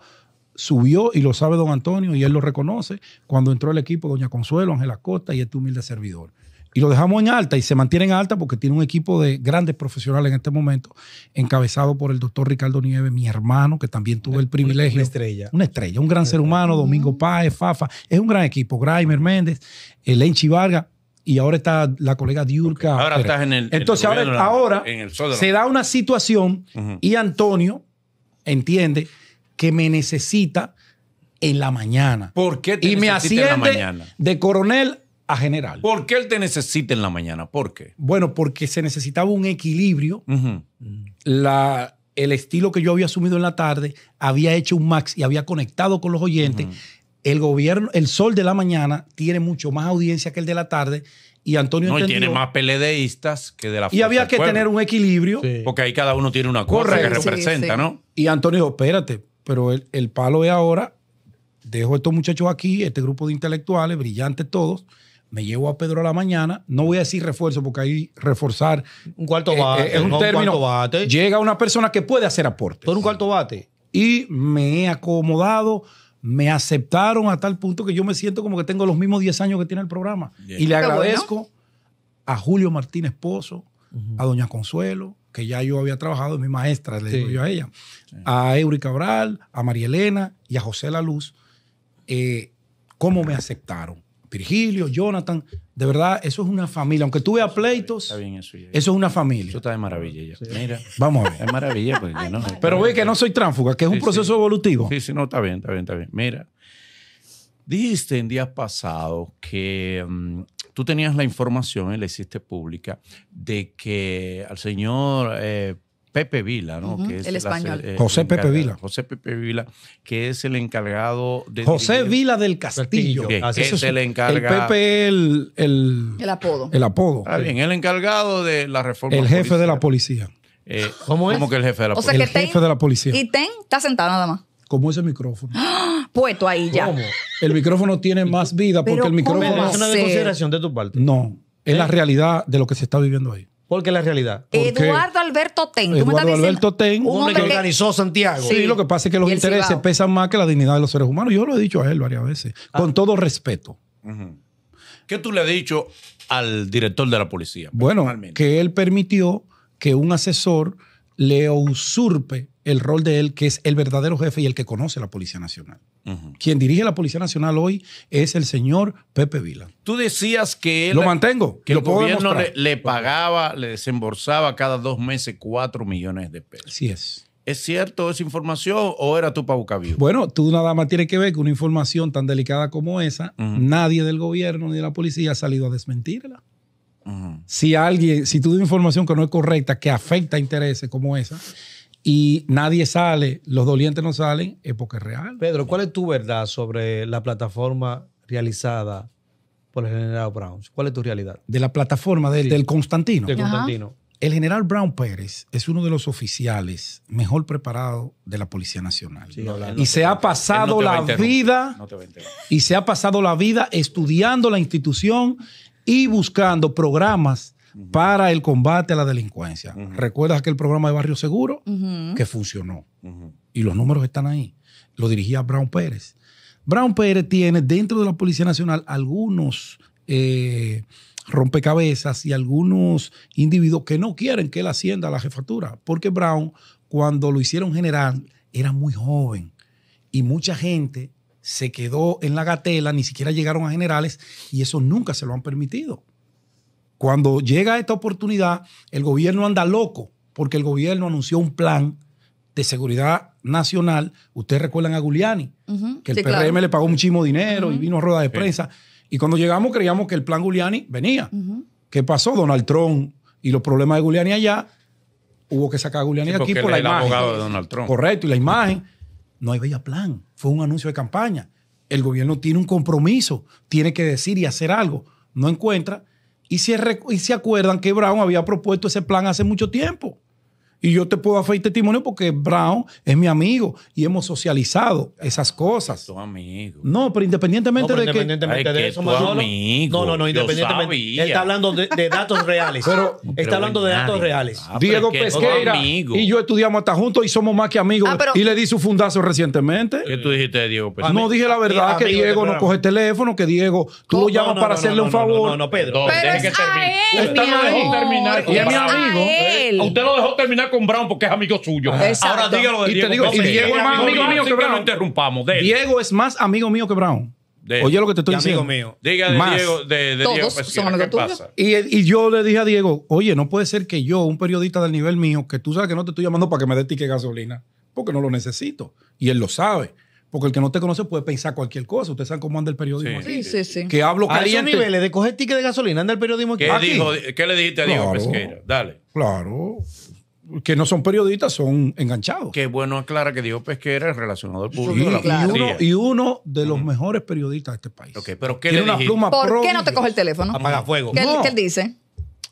subió y lo sabe don Antonio y él lo reconoce cuando entró el equipo doña Consuelo, Ángela Costa y este humilde servidor. Y lo dejamos en alta y se mantiene en alta porque tiene un equipo de grandes profesionales en este momento, encabezado por el doctor Ricardo Nieves, mi hermano, que también tuvo el privilegio. Una estrella. Una estrella, un gran ser humano, Domingo Páez, Fafa. Es un gran equipo. Graimer Méndez, eh, Lenchi Vargas, y ahora está la colega Diurca. Ahora estás en el. Entonces, ahora, se da una situación y Antonio entiende que me necesita en la mañana. ¿Por qué te necesita en la mañana? De coronel a general. ¿Por qué él te necesita en la mañana? ¿Por qué? Bueno, porque se necesitaba un equilibrio. la, el estilo que yo había asumido en la tarde había hecho un max y había conectado con los oyentes el gobierno, el sol de la mañana tiene mucho más audiencia que el de la tarde y Antonio no, y tiene más peledeístas que de la Y había que tener un equilibrio. Porque ahí cada uno tiene una cosa que representa, ¿no? Y Antonio dijo, espérate, pero el, palo es ahora, dejo a estos muchachos aquí, este grupo de intelectuales, brillantes todos, me llevo a Pedro a la mañana, no voy a decir refuerzo porque ahí reforzar... Un cuarto eh, eh, bate. un, cuarto Llega una persona que puede hacer aporte. Por un cuarto bate. Y me he acomodado me aceptaron a tal punto que yo me siento como que tengo los mismos 10 años que tiene el programa. Y le agradezco a Julio Martínez Pozo, a Doña Consuelo, que ya yo había trabajado, en mi maestra, le digo yo a ella, a Eury Cabral, a María Elena y a José La Luz, eh, cómo me aceptaron. Virgilio, Jonathan, de verdad, eso es una familia. Aunque tú veas pleitos, eso, es una familia. Eso está de maravilla. Ya. Mira, vamos a ver. Es maravilla. Porque no, pero ve que no soy tránfuga, que es un proceso evolutivo. Sí, sí, no, está bien, está bien, está bien. Mira, dijiste en días pasados que mm, tú tenías la información y la hiciste pública de que al señor eh, Pepe Vila, ¿no? el español. Eh, José Pepe Vila. José Pepe Vila, que es el encargado de. José Vila del Castillo. es, el Pepe el, el, el apodo. El apodo. Está bien, el encargado de la reforma. El jefe de la policía. Eh, ¿Cómo es? Como que el jefe de la policía. O el jefe de la policía. Y Ten está sentado nada más. Como ese micrófono. ¡Ah! Puesto ahí ya. ¿Cómo? El micrófono tiene más vida porque el micrófono. ¿Es una consideración de tu parte? No. Es la ¿Eh? realidad de lo que se está viviendo ahí. Porque la realidad. Eduardo Alberto Ten. Eduardo Alberto Ten. Un que organizó Santiago. Sí, lo que pasa es que los intereses pesan más que la dignidad de los seres humanos. Yo lo he dicho a él varias veces, ah. con todo respeto. ¿Qué tú le has dicho al director de la policía? Bueno, que él permitió que un asesor le usurpe el rol de él, que es el verdadero jefe y el que conoce la Policía Nacional. Quien dirige la Policía Nacional hoy es el señor Pepe Vila. Tú decías que él, lo mantengo, que, el gobierno le, pagaba, le desembolsaba cada dos meses cuatro millones de pesos. Así es. ¿Es cierto esa información o era tu paucavío? Bueno, tú nada más tienes que ver que una información tan delicada como esa, nadie del gobierno ni de la policía ha salido a desmentirla. Si alguien, si tú das información que no es correcta, que afecta intereses como esa, y nadie sale, los dolientes no salen, época real. Pedro, ¿cuál es tu verdad sobre la plataforma realizada por el general Brown? ¿Cuál es tu realidad? De la plataforma del, Constantino. Constantino. El general Brown Pérez es uno de los oficiales mejor preparados de la Policía Nacional. y se ha pasado la vida y se ha pasado la vida estudiando la institución y buscando programas para el combate a la delincuencia. Recuerdas que ¿Recuerdas aquel programa de Barrio Seguro? Que funcionó. Y los números están ahí. Lo dirigía Brown Pérez. Brown Pérez tiene dentro de la Policía Nacional algunos eh, rompecabezas y algunos individuos que no quieren que él ascienda a la jefatura, porque Brown, cuando lo hicieron general, era muy joven y mucha gente se quedó en la gatela, ni siquiera llegaron a generales y eso nunca se lo han permitido. Cuando llega esta oportunidad, el gobierno anda loco porque el gobierno anunció un plan de seguridad nacional. Ustedes recuerdan a Giuliani, que el PRM le pagó muchísimo dinero y vino a rueda de prensa. Y cuando llegamos creíamos que el plan Giuliani venía. ¿Qué pasó? Donald Trump y los problemas de Giuliani allá, hubo que sacar a Giuliani aquí por la el imagen. abogado de Donald Trump. Correcto, y la imagen. No hay bella plan, fue un anuncio de campaña. El gobierno tiene un compromiso, tiene que decir y hacer algo. No encuentra, y se, y se acuerdan que Brown había propuesto ese plan hace mucho tiempo. Y yo te puedo hacer testimonio porque Brown es mi amigo y hemos socializado esas cosas. amigo. No, pero independientemente no, de independientemente que. de, que No, no, no, independientemente. Él está hablando de, datos reales. Pero, está hablando de datos reales. Ah, Diego Pesqueira y yo estudiamos hasta juntos y somos más que amigos. Ah, y le di su fundazo recientemente. ¿Qué tú dijiste Diego Pesqueira? No dije la verdad, que Diego no coge teléfono, que Diego. Tú lo llamas para hacerle un favor. No, no, Pedro. Pero es que terminar. Usted no terminar. Y es mi amigo. Usted lo dejó terminar con Brown porque es amigo suyo. Ahora dígalo de y Diego. Te digo, Diego es más amigo mío que Brown. interrumpamos. Diego es más amigo mío que Brown. Oye lo que te estoy diciendo. Amigo mío. Diga de Diego, de, de Todos son ¿qué pasa? Y, yo le dije a Diego, oye, no puede ser que yo, un periodista del nivel mío, que tú sabes que no te estoy llamando para que me dé ticket de gasolina, porque no lo necesito. Y él lo sabe. Porque el que no te conoce puede pensar cualquier cosa. Ustedes saben cómo anda el periodismo. Sí, sí, sí. Que hablo A niveles de coger ticket de gasolina anda el periodismo aquí. ¿Qué, dijo, ¿Qué le dijiste a Diego Pesquera? Dale. Claro que no son periodistas son enganchados. Qué bueno aclara que Diego Pesquera es relacionado al público. y, uno, y, uno, de los mejores periodistas de este país. Okay, pero ¿qué le una ¿Por qué no te coge el teléfono? Apaga fuego. ¿Qué, no. dice?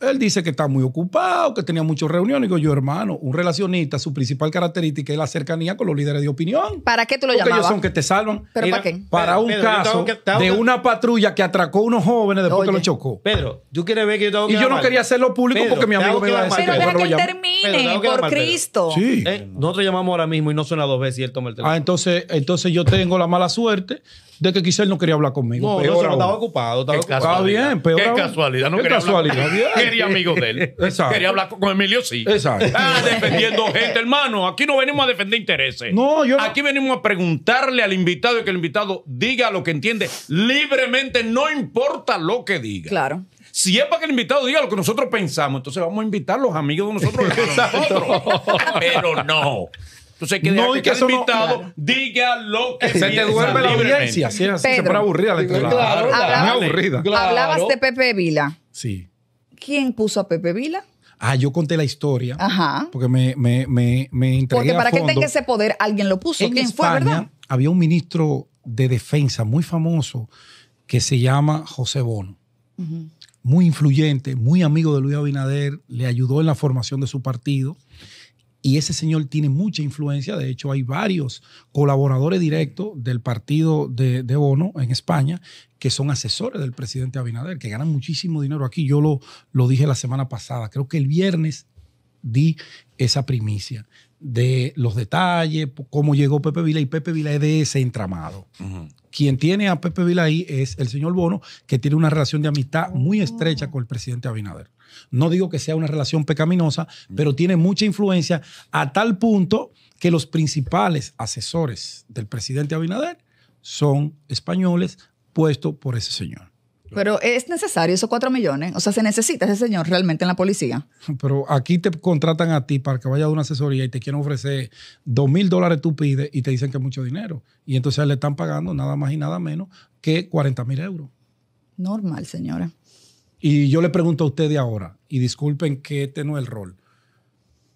Él dice que está muy ocupado, que tenía muchas reuniones. Digo, yo, hermano, un relacionista, su principal característica es la cercanía con los líderes de opinión. ¿Para qué tú lo llamabas? ellos son que te salvan. ¿Pero para qué? Para un caso de una patrulla que atracó a unos jóvenes después que lo chocó. Pedro, ¿tú quieres ver que yo tengo que Y yo no quería hacerlo público porque mi amigo me iba a decir Pero deja que él termine, por Cristo. Sí. Eh, nosotros llamamos ahora mismo y no suena dos veces y él toma el teléfono. Ah, entonces, entonces yo tengo la mala suerte de que quizá él no quería hablar conmigo. No, peor estaba ocupado. Estaba ocupado. bien, peor. Qué casualidad, no quería casualidad. quería amigo de él. Exacto. Quería hablar con Emilio, sí. Exacto. Ah, defendiendo gente, hermano. Aquí no venimos a defender intereses. No, yo. Aquí venimos a preguntarle al invitado y que el invitado diga lo que entiende libremente, no importa lo que diga. Claro. Si es para que el invitado diga lo que nosotros pensamos, entonces vamos a invitar a los amigos de nosotros. Pero no. Entonces, que no, que, que invitado diga lo que Se te duerme la audiencia. se para aburrida claro, aburrida. Hablabas de Pepe Vila. Sí. ¿Quién puso a Pepe Vila? Ah, yo conté la historia. Ajá. Porque me, me, me, me Porque para que tenga ese poder, alguien lo puso. En ¿Quién España, fue, verdad? Había un ministro de defensa muy famoso que se llama José Bono. Muy influyente, muy amigo de Luis Abinader, le ayudó en la formación de su partido y ese señor tiene mucha influencia. De hecho, hay varios colaboradores directos del partido de, Bono en España que son asesores del presidente Abinader, que ganan muchísimo dinero aquí. Yo lo, lo dije la semana pasada. Creo que el viernes di esa primicia de los detalles, cómo llegó Pepe Vila y Pepe Vila es de ese entramado. Quien tiene a Pepe Vila ahí es el señor Bono, que tiene una relación de amistad muy oh. estrecha con el presidente Abinader. No digo que sea una relación pecaminosa, pero tiene mucha influencia a tal punto que los principales asesores del presidente Abinader son españoles puestos por ese señor. Pero es necesario esos cuatro millones. O sea, se necesita ese señor realmente en la policía. Pero aquí te contratan a ti para que vayas a una asesoría y te quieren ofrecer dos mil dólares tú pides y te dicen que es mucho dinero. Y entonces le están pagando nada más y nada menos que 40 mil euros. Normal, señora. Y yo le pregunto a ustedes ahora, y disculpen que este no es el rol,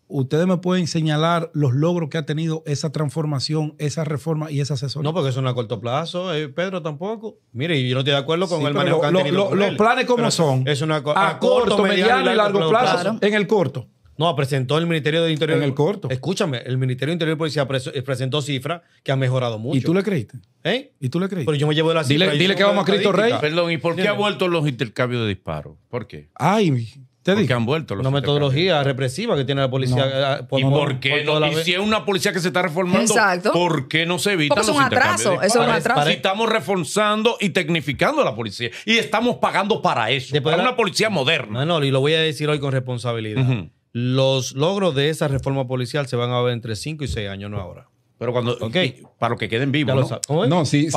ustedes me pueden señalar los logros que ha tenido esa transformación, esa reforma y esa asesoría. No, porque eso no a corto plazo, eh, Pedro tampoco. Mire, yo no estoy de acuerdo con el manejo que han Los planes como son. Es una a, corto, mediano, y largo, plazo. En el corto. No, presentó el Ministerio de Interior. En el corto. Escúchame, el Ministerio de Interior y Policía eh, presentó cifras que han mejorado mucho. ¿Y tú le creíste? ¿Eh? ¿Y tú le creíste? Pero yo me llevo de la cifra. Dile, que vamos a Cristo Rey. Perdón, ¿y por qué ha vuelto los intercambios de disparos? ¿Por qué? Ay, te digo. han vuelto los Una metodología represiva que tiene la policía. Eh, por, ¿Y por qué Y si es una policía que se está reformando, Exacto. ¿por qué no se evita Porque es un atraso. es un atraso. Si estamos reforzando y tecnificando a la policía. Y estamos pagando para eso. para una policía moderna. No, y lo voy a decir hoy con responsabilidad los logros de esa reforma policial se van a ver entre 5 y 6 años, no ahora. Pero cuando. Ok. Para que queden vivos. ¿no? no, sí.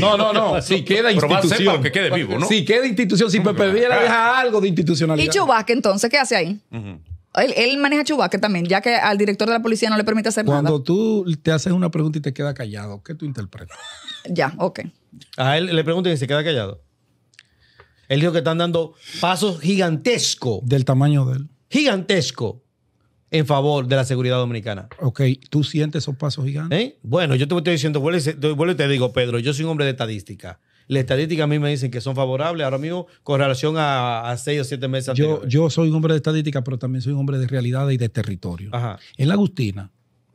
No, no, no. Si queda institución. Si queda institución. Si perdiera, deja algo de institucionalidad. ¿Y Chubasque entonces qué hace ahí? él, maneja chubaque también, ya que al director de la policía no le permite hacer Cuando nada. Cuando tú te haces una pregunta y te queda callado, ¿qué tú interpretas? ya, ok. A él le preguntan y se queda callado. Él dijo que están dando pasos gigantescos. Del tamaño de él gigantesco en favor de la seguridad dominicana. Ok, ¿tú sientes esos pasos gigantes? ¿Eh? Bueno, yo te estoy diciendo, vuelvo y te digo, Pedro, yo soy un hombre de estadística. La estadística a mí me dicen que son favorables ahora mismo con relación a, seis o siete meses Yo, soy un hombre de estadística, pero también soy un hombre de realidad y de territorio. En la Agustina,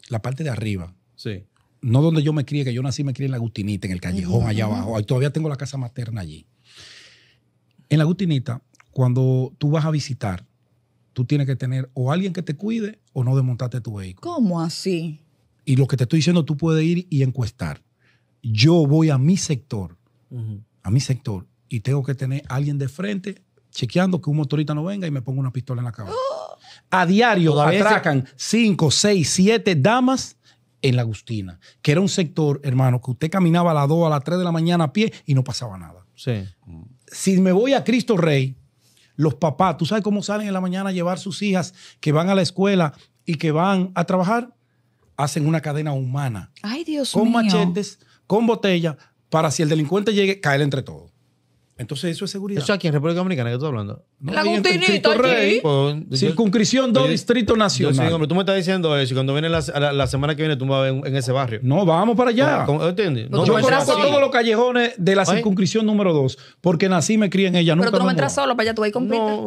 la parte de arriba, sí. no donde yo me crié, que yo nací me crié en la Agustinita, en el callejón allá abajo, todavía tengo la casa materna allí. En la Agustinita, cuando tú vas a visitar, tú tienes que tener o alguien que te cuide o no desmontarte tu vehículo. ¿Cómo así? Y lo que te estoy diciendo, tú puedes ir y encuestar. Yo voy a mi sector, a mi sector, y tengo que tener a alguien de frente chequeando que un motorista no venga y me ponga una pistola en la cabeza. A diario atracan cinco, seis, siete damas en la Agustina, que era un sector, hermano, que usted caminaba a las 2, a las 3 de la mañana a pie y no pasaba nada. Sí. Si me voy a Cristo Rey, los papás, ¿tú sabes cómo salen en la mañana a llevar sus hijas que van a la escuela y que van a trabajar? Hacen una cadena humana. Ay, Dios mío. Con machetes, con botellas, para si el delincuente llegue, caer entre todos. Entonces eso es seguridad. Eso aquí en República Dominicana que tú estás hablando. la Rey. Pues, pues, circunscripción 2, Distrito Nacional. tú me estás diciendo eso y cuando viene la, la, semana que viene tú me vas a ver en, ese barrio. No, vamos para allá. ¿Entiendes? No, yo conozco todos los callejones de la circunscripción número 2 porque nací y me crié en ella. Pero tú no entras solo para allá, tú ahí compitas.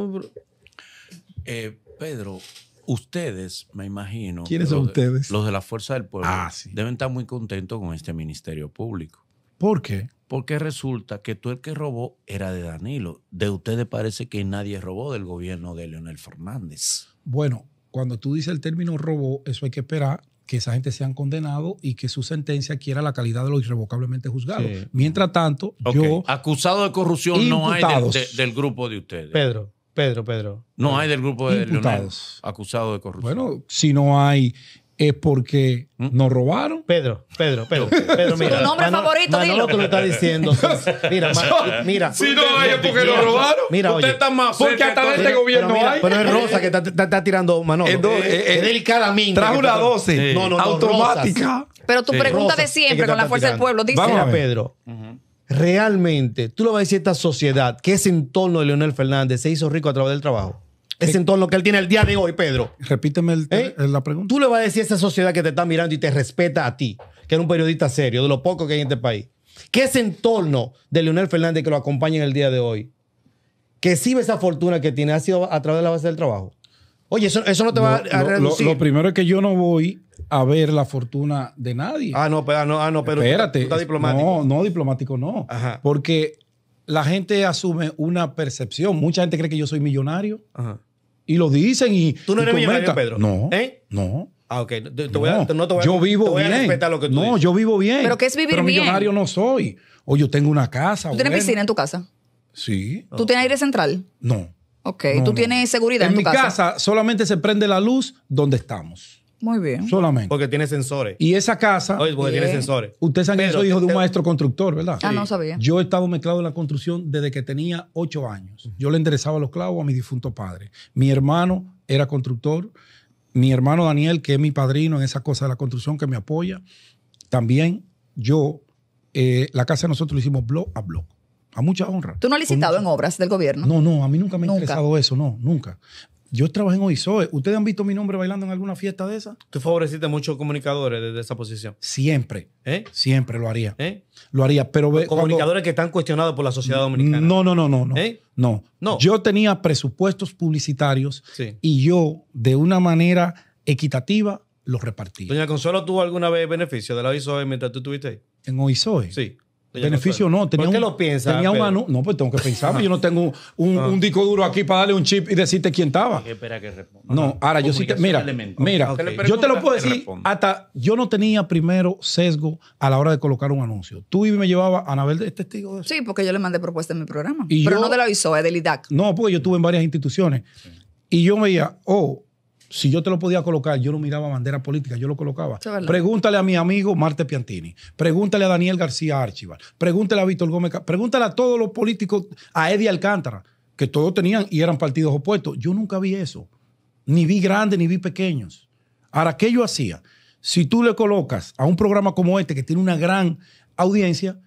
Eh, Pedro, ustedes, me imagino. ¿Quiénes son ustedes? los de la Fuerza del Pueblo. Ah, sí. Deben estar muy contentos con este Ministerio Público. ¿Por qué? Porque resulta que tú el que robó era de Danilo. De ustedes parece que nadie robó del gobierno de Leonel Fernández. Bueno, cuando tú dices el término robó, eso hay que esperar que esa gente sean condenado y que su sentencia quiera la calidad de lo irrevocablemente juzgado. Mientras tanto, yo... Acusado de corrupción no hay del, grupo de ustedes. Pedro, Pedro, Pedro. No hay del grupo de imputados. Leonel acusado de corrupción. Bueno, si no hay es porque ¿Mm? nos robaron. Pedro, Pedro, Pedro, Pedro, mira. Tu nombre favorito, Manolo, tú lo estás diciendo. Mira, mira. si no hay es porque nos robaron. Mira, Usted está más porque hasta este gobierno hay. Pero es Rosa que está, tirando Manolo. es, del es eh, delicadamente. Trajo una dosis no, no, no, automática. Pero tu pregunta de siempre con la fuerza del pueblo, dice. Vamos a Pedro. realmente, tú lo vas a decir, esta sociedad, que ese entorno de Leonel Fernández se hizo rico a través del trabajo. Es entorno que él tiene el día de hoy, Pedro. Repíteme ¿Eh? la pregunta. Tú le vas a decir a esa sociedad que te está mirando y te respeta a ti, que eres un periodista serio, de lo poco que hay en este país, que ese entorno de Leonel Fernández que lo acompaña en el día de hoy, que sirve esa fortuna que tiene, ha sido a través de la base del trabajo. Oye, eso, eso no te va a, lo, primero es que yo no voy a ver la fortuna de nadie. Ah, no, pero, pues, ah, ah, no, pero Espérate, diplomático. No, no, diplomático no. Porque la gente asume una percepción. Mucha gente cree que yo soy millonario. Ajá y lo dicen y. ¿Tú no eres millonario, Pedro? No. ¿Eh? No. Ah, ok. Te, voy a, no, no te voy a, yo vivo bien. respetar lo que no, yo vivo bien. Pero ¿qué es vivir pero bien? millonario no soy. O yo tengo una casa. ¿Tú tienes piscina en tu casa? Sí. ¿Tú tienes aire central? No. Ok. ¿Tú tienes seguridad en, en tu mi casa solamente se prende la luz donde estamos. Muy bien. Solamente. Porque tiene sensores. Y esa casa. Oye, porque tiene sensores. Ustedes saben que soy hijo de un maestro constructor, ¿verdad? Ah, no sabía. Yo he estado mezclado en la construcción desde que tenía ocho años. Yo le enderezaba los clavos a mi difunto padre. Mi hermano era constructor. Mi hermano Daniel, que es mi padrino en esa cosa de la construcción, que me apoya. También yo, eh, la casa nosotros lo hicimos blog a blog. A mucha honra. ¿Tú no has licitado en obras del gobierno? No, no, a mí nunca me ha interesado eso, no, nunca. Yo trabajé en OISOE. ¿Ustedes han visto mi nombre bailando en alguna fiesta de esas? ¿Tú favoreciste muchos comunicadores desde esa posición? Siempre. ¿Eh? Siempre lo haría. ¿Eh? Lo haría, pero... Ve, comunicadores que están cuestionados por la sociedad dominicana. No, no, no, no. No. ¿Eh? No. Yo tenía presupuestos publicitarios y yo, de una manera equitativa, los repartía. Doña Consuelo, ¿tuvo alguna vez beneficio de la OISOE mientras tú estuviste ahí? ¿En OISOE? Sí. Beneficio no. Tenía un, lo No, pues tengo que pensar. Pues yo no tengo ah. un, disco duro aquí para darle un chip y decirte quién estaba. espera que responda. No, ahora yo sí te. Mira, mira. Ah, yo te lo puedo decir. Hasta yo no tenía primero sesgo a la hora de colocar un anuncio. Tú y me llevaba a Anabel de testigo de Sí, porque yo le mandé propuesta en mi programa. pero no te la es del IDAC. No, porque yo estuve en varias instituciones. Y yo me veía, oh, si yo te lo podía colocar, yo no miraba bandera política, yo lo colocaba. Pregúntale a mi amigo Marte Piantini, pregúntale a Daniel García Archival, pregúntale a Víctor Gómez, pregúntale a todos los políticos, a Eddie Alcántara, que todos tenían y eran partidos opuestos. Yo nunca vi eso, ni vi grandes ni vi pequeños. Ahora, ¿qué yo hacía? Si tú le colocas a un programa como este, que tiene una gran audiencia,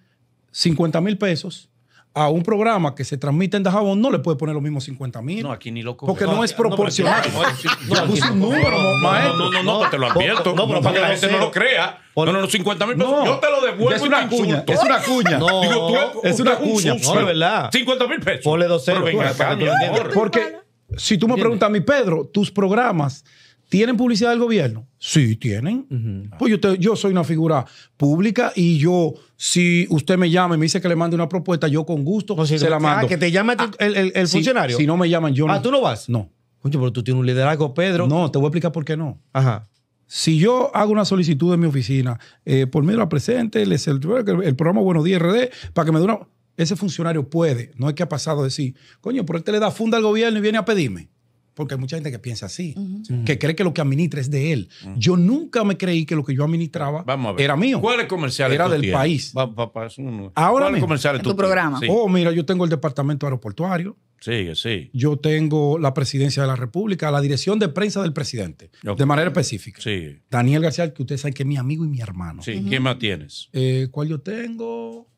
50 mil pesos, a un programa que se transmite en Dajabón no le puede poner los mismos 50 mil. No, aquí ni loco. Porque no, es proporcional. No, no, no, No, no, no, te lo advierto. No, pero para que la gente no lo crea. No, no, no, 50 mil pesos. Yo te lo devuelvo es una cuña. Es una cuña. No, es una cuña. No, de verdad. 50 mil pesos. Ponle 12. Porque si tú me preguntas a mí, Pedro, tus programas ¿Tienen publicidad del gobierno? Sí, tienen. Pues yo, soy una figura pública y yo, si usted me llama y me dice que le mande una propuesta, yo con gusto se la ah, mando. que te llame ah, el, funcionario. Si no me llaman, yo ah, no. Ah, tú no vas. No. Coño, pero tú tienes un liderazgo, Pedro. No, te voy a explicar por qué no. Ajá. Si yo hago una solicitud en mi oficina, eh, por medio de la presente, el, programa Buenos Días RD, para que me dé una. Ese funcionario puede, no es que ha pasado de decir, coño, pero él te le da funda al gobierno y viene a pedirme porque hay mucha gente que piensa así, que mm. cree que lo que administra es de él. Mm. Yo nunca me creí que lo que yo administraba era mío. ¿Cuál es comercial? Era del país. Ahora ¿Cuál es comercial tu, programa? Oh, mira, yo tengo el departamento aeroportuario. Sí, sí. Yo tengo la presidencia de la República, la dirección de prensa del presidente, de manera específica. Sí. Daniel García, que ustedes saben que es mi amigo y mi hermano. Sí, ¿quién más tienes? Eh, ¿Cuál yo tengo?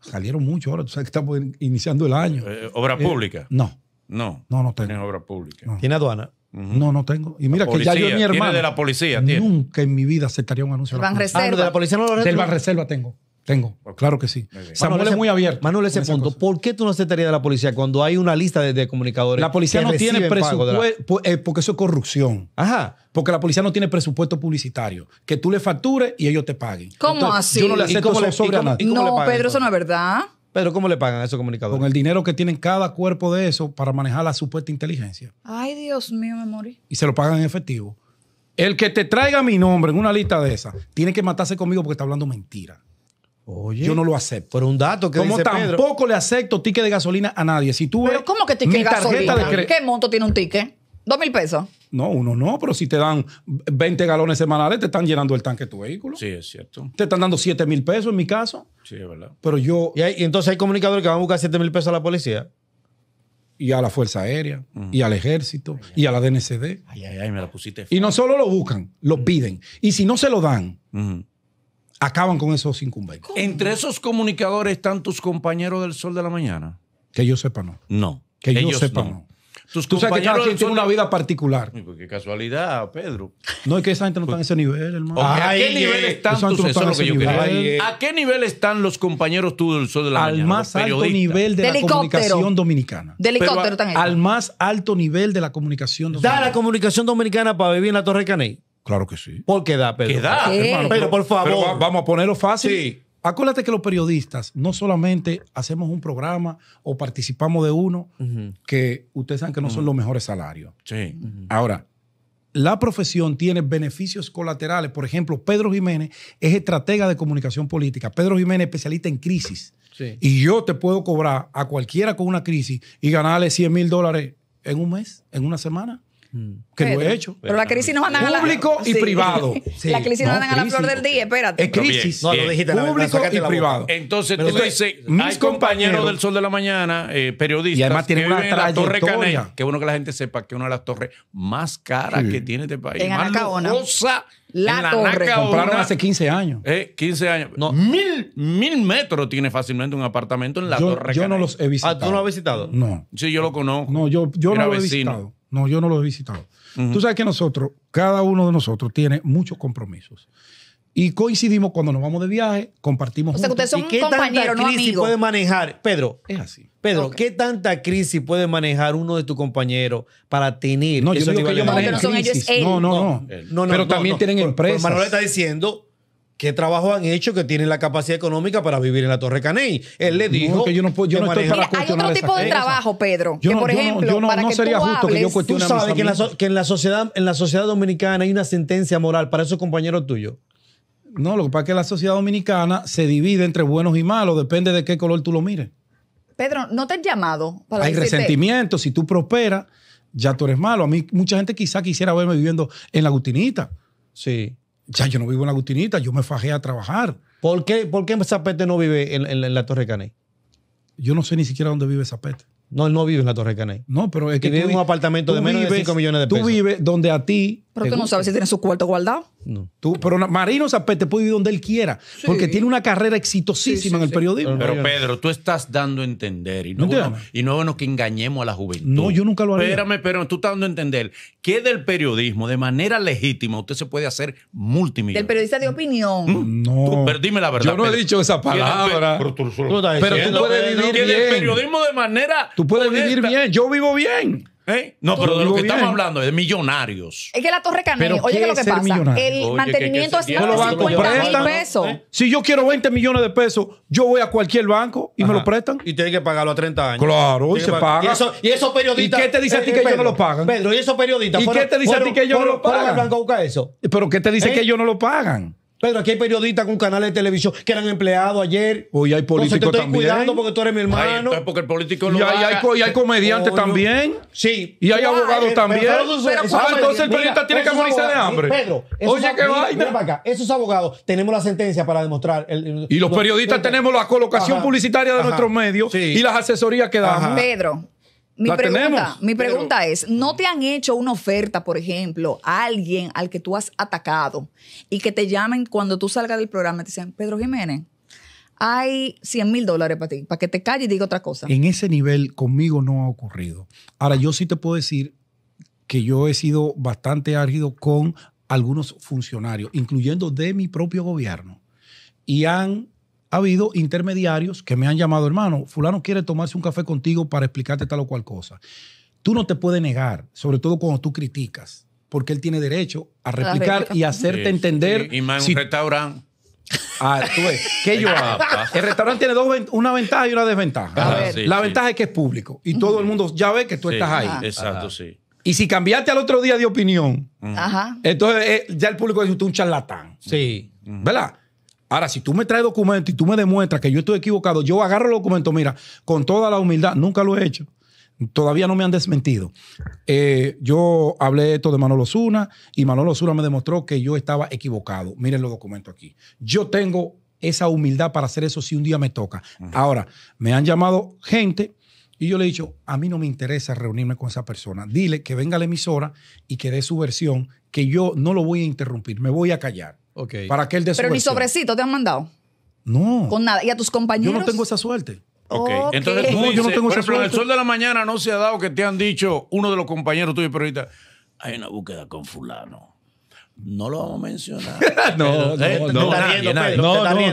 Salieron mucho ahora, tú sabes que estamos iniciando el año. Eh, ¿Obra eh, pública? No. No. No, no tengo. Tiene obra pública. Tiene aduana. No, no tengo. Y mira que ya yo mi hermano. de la policía, ¿tiene? Nunca en mi vida aceptaría un anuncio. de reserva. Ah, de la policía no lo Del Reserva tengo. Tengo, claro que sí. Samuel Manuel, es muy abierto. Manuel, ese punto. ¿Por qué tú no aceptarías de la policía cuando hay una lista de, comunicadores? La policía no tiene presupuesto, eh, porque eso es corrupción. Ajá. Porque la policía no tiene presupuesto publicitario. Que tú le factures y ellos te paguen. ¿Cómo así? no ¿Y cómo le, sobre no, Pedro, eso no es verdad. Pero ¿cómo le pagan a esos comunicadores? Con el dinero que tienen cada cuerpo de eso para manejar la supuesta inteligencia. Ay, Dios mío, me morí. Y se lo pagan en efectivo. El que te traiga mi nombre en una lista de esas tiene que matarse conmigo porque está hablando mentira. Oye, yo no lo acepto. Por un dato que Como tampoco le acepto ticket de gasolina a nadie. Si tú ¿Pero cómo que ticket de gasolina? ¿Qué monto tiene un ticket? ¿Dos mil pesos? No, uno no, pero si te dan 20 galones semanales, te están llenando el tanque de tu vehículo. Sí, es cierto. Te están dando 7 mil pesos en mi caso. Sí, es verdad. Pero yo. Y, entonces hay comunicadores que van a buscar 7 mil pesos a la policía. Y a la Fuerza Aérea, y al Ejército, y a la DNCD. Ay, ay, ay, me la pusiste. Y no solo lo buscan, lo piden. Y si no se lo dan, acaban con esos incumbentes. Entre esos comunicadores están tus compañeros del Sol de la Mañana. Que yo sepa, no. No. Que yo sepa, no. Tus compañeros sabes que cada una vida particular. Pues qué casualidad, Pedro. No, es que esa gente no está en ese nivel, hermano. ¿A qué nivel eh, están tus, ¿A qué nivel están los compañeros tú del Sol de la Al más alto nivel de, la comunicación dominicana. De helicóptero están? Al más alto nivel de la comunicación dominicana. Da la comunicación dominicana para vivir en la Torre Caney. Claro que sí. ¿Por qué da, Pedro? ¿Qué da? Hermano, pero, por favor. vamos a ponerlo fácil. Sí. Acuérdate que los periodistas no solamente hacemos un programa o participamos de uno, que ustedes saben que no son los mejores salarios. Ahora, la profesión tiene beneficios colaterales. Por ejemplo, Pedro Jiménez es estratega de comunicación política. Pedro Jiménez es especialista en crisis. Y yo te puedo cobrar a cualquiera con una crisis y ganarle 100 mil dólares en un mes, en una semana. Que lo he hecho. Pero la crisis nos andan a la, y privado. La crisis no, nos andan a la flor del día, espérate. Es crisis. No, lo dijiste Público y privado. Entonces, tú dices, mis compañeros, del Sol de la Mañana, eh, periodistas, La torre Canel, que bueno que la gente sepa que es una de las torres más caras que tiene este país. En Anacaona. La, en torre. Compraron hace 15 años. Eh, 15 años. No, mil, mil metros tiene fácilmente un apartamento en la torre. Yo no los he visitado. Ah, tú no has visitado? No. Sí, yo lo conozco. No, yo, yo no lo he visitado. No, yo no lo he visitado. Tú sabes que nosotros, cada uno de nosotros tiene muchos compromisos. Y coincidimos cuando nos vamos de viaje, compartimos. O sea, ustedes son ¿Y qué tanta crisis puede manejar? Pedro, es así. Pedro, ¿qué tanta crisis puede manejar uno de tus compañeros para tener? No, yo digo que ellos manejan no, no, no, no, Pero también tienen empresas. Manuel está diciendo qué trabajo han hecho que tienen la capacidad económica para vivir en la Torre Caney. Él le dijo que yo no, puedo, yo no estoy Hay otro tipo de trabajo, Pedro, yo que por ejemplo, para que sería justo que yo cuestione tú sabes que, en la, que en la, sociedad dominicana hay una sentencia moral para esos compañeros tuyos. No, lo que pasa es que la sociedad dominicana se divide entre buenos y malos, depende de qué color tú lo mires. Pedro, ¿no te has llamado? Para hay resentimiento, si tú prosperas, ya tú eres malo. A mí mucha gente quizá quisiera verme viviendo en la Gutinita. Sí. Ya, yo no vivo en la Agustinita, yo me fajé a trabajar. ¿Por qué, por Zapete no vive en, la Torre Caney? Yo no sé ni siquiera dónde vive Zapete. No, él no vive en la Torre Caney. No, pero es que. Vive un apartamento de menos de 5 millones de pesos. Tú vives donde a ti pero tú no sabes si tiene su cuarto guardado. No. Tú, pero Marino Zapete puede ir donde él quiera, porque tiene una carrera exitosísima en el periodismo. Pero Pedro, tú estás dando a entender, y no, y no es bueno que engañemos a la juventud. No, yo nunca lo haría. Espérame, pero tú estás dando a entender que del periodismo, de manera legítima, usted se puede hacer multimillonario. Del periodista de opinión. Mm. No. pero dime la verdad. Yo no he dicho esa palabra. Pero tú, puedes vivir bien. periodismo de manera... Tú puedes vivir bien. Yo vivo bien. No, pero de lo que estamos hablando es de millonarios. Es que la Torre Canela, oye, ¿qué es lo que pasa? El mantenimiento es más de 50 mil pesos. Si yo quiero 20 millones de pesos, yo voy a cualquier banco y me lo prestan. Y tiene que pagarlo a 30 años. Claro, y se paga. Y, esos periodistas. ¿Y qué te dice a ti que ellos no lo pagan? Pedro, ¿y esos periodistas? ¿Y qué te dice a ti que ellos no lo pagan? Blanco busca eso. ¿Pero qué te dice que ellos no lo pagan? Pedro, aquí hay periodistas con canales de televisión que eran empleados ayer. Hoy hay pues políticos también. te estoy cuidando porque tú eres mi hermano. porque el político y, hay, y hay comediantes también. Sí. Y hay abogados también. Ah, entonces el periodista tiene que morirse de hambre. Pedro, esos, oye, qué acá, esos abogados tenemos la sentencia para demostrar. y los, periodistas tenemos la colocación publicitaria de nuestros medios y las asesorías que damos. Pedro, mi pregunta, mi pregunta es, ¿no te han hecho una oferta, por ejemplo, a alguien al que tú has atacado y que te llamen cuando tú salgas del programa y te dicen, Pedro Jiménez, hay 100 mil dólares para ti, para que te calle y diga otra cosa? En ese nivel conmigo no ha ocurrido. Ahora, yo sí te puedo decir que yo he sido bastante álgido con algunos funcionarios, incluyendo de mi propio gobierno, y han ha habido intermediarios que me han llamado, hermano, fulano quiere tomarse un café contigo para explicarte tal o cual cosa. Tú no te puedes negar, sobre todo cuando tú criticas, porque él tiene derecho a replicar y hacerte entender. Y más en un restaurante. Ah, tú ves, ¿qué yo hago? El restaurante tiene una ventaja y una desventaja. la ventaja es que es público y todo el mundo ya ve que tú estás ahí. Exacto, sí. Y si cambiaste al otro día de opinión, entonces eh, ya el público dice, un charlatán. Sí. ¿Verdad? Ahora, si tú me traes documentos y tú me demuestras que yo estoy equivocado, yo agarro el documento, mira, con toda la humildad, nunca lo he hecho. Todavía no me han desmentido. Eh, yo hablé esto de Manolo Zuna y Manolo Zuna me demostró que yo estaba equivocado. Miren los documentos aquí. Yo tengo esa humildad para hacer eso si un día me toca. Ahora, me han llamado gente y yo le he dicho, a mí no me interesa reunirme con esa persona. Dile que venga la emisora y que dé su versión, que yo no lo voy a interrumpir, me voy a callar. Para que él Pero ni sobrecito te han mandado. No. Con nada. ¿Y a tus compañeros. Yo no tengo esa suerte. entonces tú yo no tengo esa suerte. el sol de la mañana no se ha dado que te han dicho uno de los compañeros tuyos, pero ahorita hay una búsqueda con fulano. No lo vamos a mencionar. No, no, no, nadie,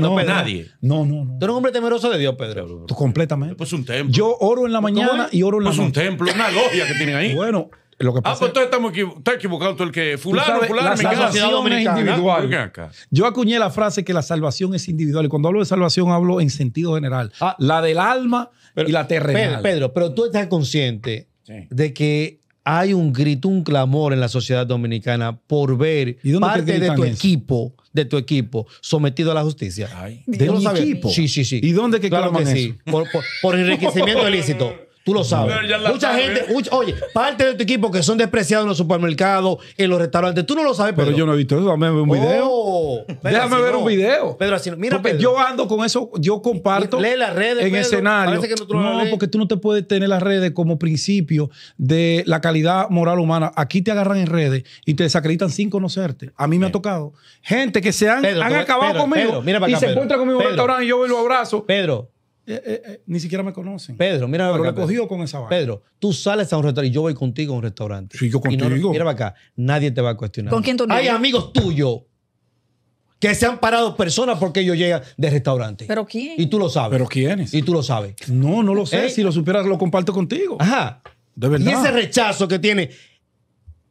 No, no, no. Tú eres un hombre temeroso de Dios, Pedro. Tú completamente. Pues un templo. Yo oro en la mañana y oro en la Pues un templo, una logia que tienen ahí. Bueno, que ah, pues tú estamos equivocado tú el que fulano, fulano, la salvación es individual. Yo acuñé la frase que la salvación es individual y cuando hablo de salvación hablo en sentido general, ah, la del alma y la terrenal. Pedro, pero tú estás consciente de que hay un grito, un clamor en la sociedad dominicana por ver parte de tu equipo, de tu equipo sometido a la justicia. ¿De mi equipo? Sí, sí, sí. ¿Y dónde que claro que Sí. por, por enriquecimiento ilícito. Tú lo sabes. Mucha gente, oye, parte de tu equipo que son despreciados en los supermercados, en los restaurantes. Tú no lo sabes, Pedro. Pero yo no he visto eso. Dame un oh, video. Déjame ver un video. Pedro, así no. Mira, yo ando con eso, yo comparto Lee las redes, en escenario. no, no porque tú no te puedes tener las redes como principio de la calidad moral humana. Aquí te agarran en redes y te desacreditan sin conocerte. A mí me ha tocado gente que se han, acabado conmigo mira y se encuentra conmigo en un restaurante y yo lo abrazo. Pedro, eh, eh, eh, ni siquiera me conocen. Pedro, mira Pero lo con esa vaina. Pedro, tú sales a un restaurante y yo voy contigo a un restaurante. Sí, yo contigo. mira acá, nadie te va a cuestionar. ¿Con quién tú Hay amigos tuyos que se han parado personas porque ellos llegan de restaurante. ¿Pero quién? Y tú lo sabes. ¿Pero quiénes? Y tú lo sabes. No, no lo sé. Si lo supieras, lo comparto contigo. Ajá. De verdad. Y ese rechazo que tiene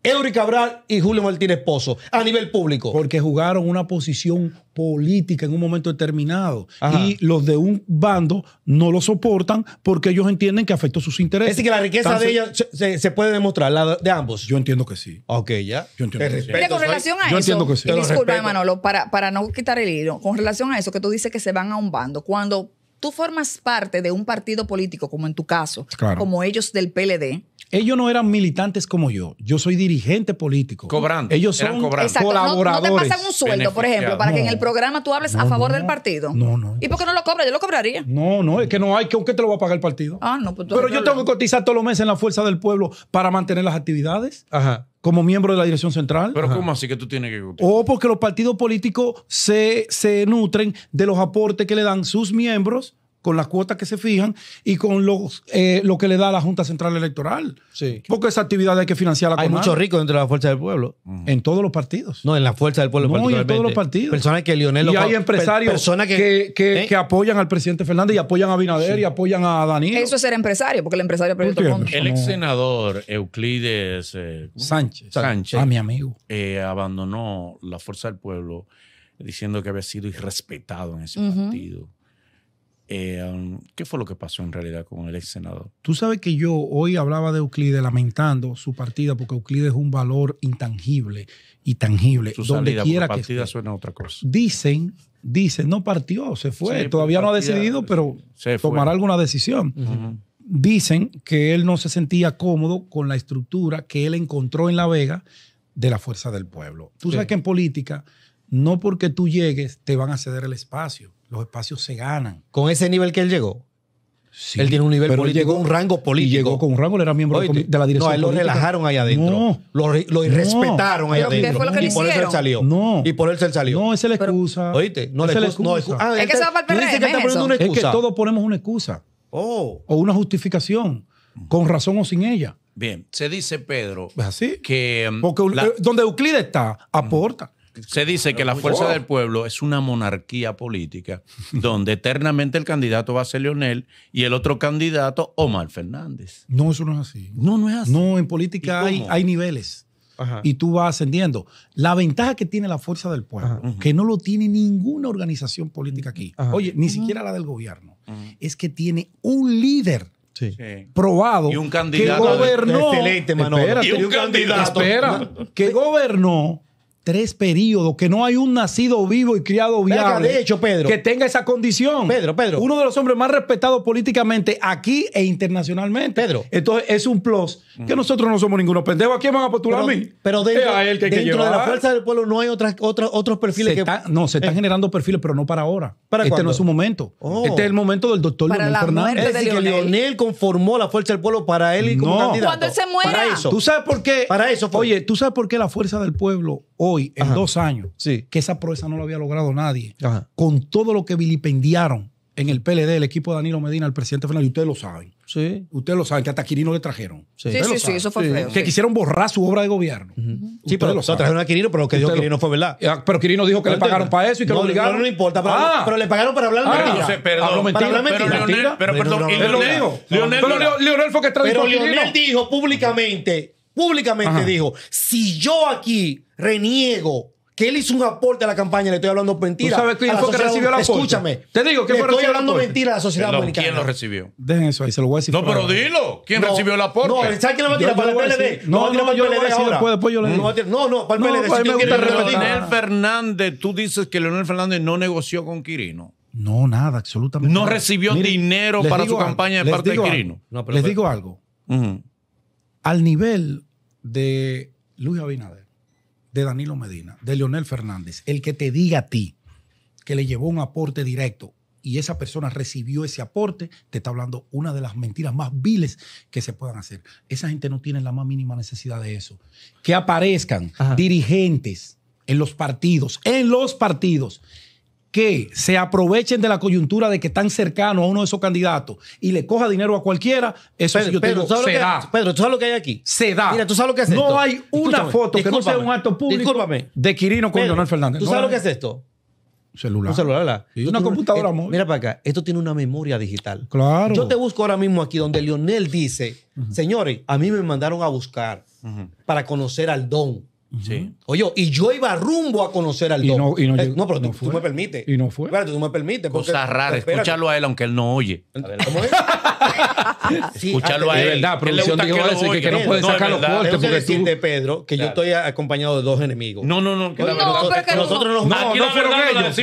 Eury Cabral y Julio Martínez Pozo a nivel público. Porque jugaron una posición política en un momento determinado. Y los de un bando no lo soportan porque ellos entienden que afectó sus intereses. Es decir, que la riqueza de ella se, puede demostrar, la de ambos. Yo entiendo que sí. Ok, ya. Yo entiendo que sí. con relación a yo eso, entiendo que sí. Disculpa, Manolo, para, para no quitar el hilo. Con relación a eso que tú dices que se van a un bando, cuando tú formas parte de un partido político, como en tu caso, como ellos del PLD. Ellos no eran militantes como yo. Yo soy dirigente político. Cobrando. Ellos son colaboradores. No, no, te pasan un sueldo, por ejemplo, para que en el programa tú hables a favor del partido. No, no. ¿Y por qué no lo cobras? Yo lo cobraría. No, no, es que no hay. que qué te lo va a pagar el partido? Ah, no. Pues Pero yo tengo que cotizar todos los meses en la Fuerza del Pueblo para mantener las actividades. Ajá como miembro de la dirección central. Pero ¿cómo así que tú tienes que... O porque los partidos políticos se, se nutren de los aportes que le dan sus miembros con las cuotas que se fijan y con los, eh, lo que le da la Junta Central Electoral. Porque esa actividad hay que financiarla con Hay muchos ricos dentro de la Fuerza del Pueblo. En todos los partidos. No, en la Fuerza del Pueblo no, en todos los partidos. Personas que Lionel... Y hay empresarios personas ¿Eh? que, apoyan al presidente Fernández y apoyan a Binader y apoyan a Daniel. Eso es ser empresario, porque el empresario... el ex senador Euclides... Eh, Sánchez. Sánchez. mi amigo. abandonó la Fuerza del Pueblo diciendo que había sido irrespetado en ese partido eh, um, ¿Qué fue lo que pasó en realidad con el ex senador? Tú sabes que yo hoy hablaba de Euclides lamentando su partida porque Euclides es un valor intangible y tangible. Su donde quiera partida suena a otra cosa. Dicen, dicen, no partió, se fue. Todavía no ha decidido, pero tomará alguna decisión. Dicen que él no se sentía cómodo con la estructura que él encontró en La Vega de la fuerza del pueblo. Tú sabes que en política, no porque tú llegues te van a ceder el espacio los espacios se ganan. ¿Con ese nivel que él llegó? Sí, él tiene un nivel político, llegó, un rango político. Y llegó con un rango, él era miembro de la dirección. No, él lo relajaron allá adentro. No, lo, lo irrespetaron no, allá adentro. y por eso él salió. No. Y por eso él salió. No, esa es la excusa. Oíste, no esa excusa. es, que para el que excusa. es que todos ponemos una excusa. Oh. O una justificación, con razón o sin ella. Bien, se dice, Pedro, pues ¿Así? que... Mm, Porque eh, donde Euclides está, aporta se dice que la fuerza oh. del pueblo es una monarquía política donde eternamente el candidato va a ser Leonel y el otro candidato Omar Fernández. No, eso no es así. No, no es así. No, en política hay, niveles. y tú vas ascendiendo. La ventaja que tiene la fuerza del pueblo, que no lo tiene ninguna organización política aquí, oye, ni siquiera la del gobierno, es que tiene un líder. probado y un candidato que gobernó y un, candidato que gobernó tres periodos, que no hay un nacido vivo y criado viable. de hecho, Pedro. Que tenga esa condición. Pedro, Pedro. Uno de los hombres más respetados políticamente aquí e internacionalmente. Pedro. Entonces es un plus mm. que nosotros no somos ninguno pendejo. ¿A quién van a postular a mí? Pero eh, dentro, de la fuerza del pueblo no hay otras, otras otros perfiles no, se están eh. generando perfiles, pero no para ahora. ¿Para este no es su momento. Oh. Este es el momento del doctor para Fernández. Es que Leonel conformó la fuerza del pueblo para él y como no. Cuando él se muera. ¿Tú sabes por qué? Para eso. Oye, ¿tú sabes por qué la fuerza del pueblo hoy? en dos años, que esa proeza no la había logrado nadie, con todo lo que vilipendiaron en el PLD, el equipo de Danilo Medina, el presidente Fernández, y ustedes lo saben. Ustedes lo saben, que hasta Quirino le trajeron. Sí, sí, sí, eso fue feo. Que quisieron borrar su obra de gobierno. Sí, pero lo trajeron a Quirino, pero lo que dijo Quirino fue verdad. Ah, pero Quirino dijo que le pagaron para eso y que lo obligaron. No, no, importa, ah. pero, le pagaron para hablar ah, mentira. No Para Pero Leonel, perdón, pero fue que trajo Pero Leonel dijo públicamente, públicamente dijo, si yo aquí reniego que él hizo un aporte a la campaña, le estoy hablando mentira. ¿Tú sabes quién fue que recibió el aporte? Escúchame. Te digo, que le estoy hablando mentira a la sociedad dominicana. ¿Quién lo recibió? Dejen eso ahí, se lo voy a decir. No, pero dilo. ¿Quién recibió el aporte? No, ¿sabes quién le va a tirar? Para el PLD. No, no, yo le voy a decir después, No, no, para el PLD. Si tú no, Leonel Fernández, tú dices que Leonel Fernández no negoció con Quirino. No, nada, absolutamente No recibió dinero para su campaña de parte de Quirino. Les digo algo. Al nivel de Luis Abinader, de Danilo Medina, de Leonel Fernández, el que te diga a ti que le llevó un aporte directo y esa persona recibió ese aporte, te está hablando una de las mentiras más viles que se puedan hacer. Esa gente no tiene la más mínima necesidad de eso. Que aparezcan dirigentes en los partidos, en los partidos que se aprovechen de la coyuntura de que están cercanos a uno de esos candidatos y le coja dinero a cualquiera, eso es yo Pedro, Pedro, ¿tú sabes lo que hay aquí? Se da. Mira, ¿tú sabes lo que es esto? No hay una foto que no sea un acto público de Quirino con Leonel Fernández. ¿Tú sabes lo que es esto? Celular. Un celular, ¿verdad? una computadora, móvil. Mira para acá, esto tiene una memoria digital. Claro. Yo te busco ahora mismo aquí donde Leonel dice, señores, a mí me mandaron a buscar para conocer al don. Sí. Oye, y yo iba rumbo a conocer al y no, eh, pero tú, me permites. Y no fue. Espérate, tú me permites. Cosas raras. Escúchalo a él, aunque él no oye. ¿Cómo es? Escúchalo ah, a él. Es verdad, producción dijo que, ese, que, que, no puede sacar los cortes. Porque decirte, de Pedro, que yo estoy acompañado de dos enemigos. No, no, no. Que no, que nosotros nos juntamos. No, fueron ellos.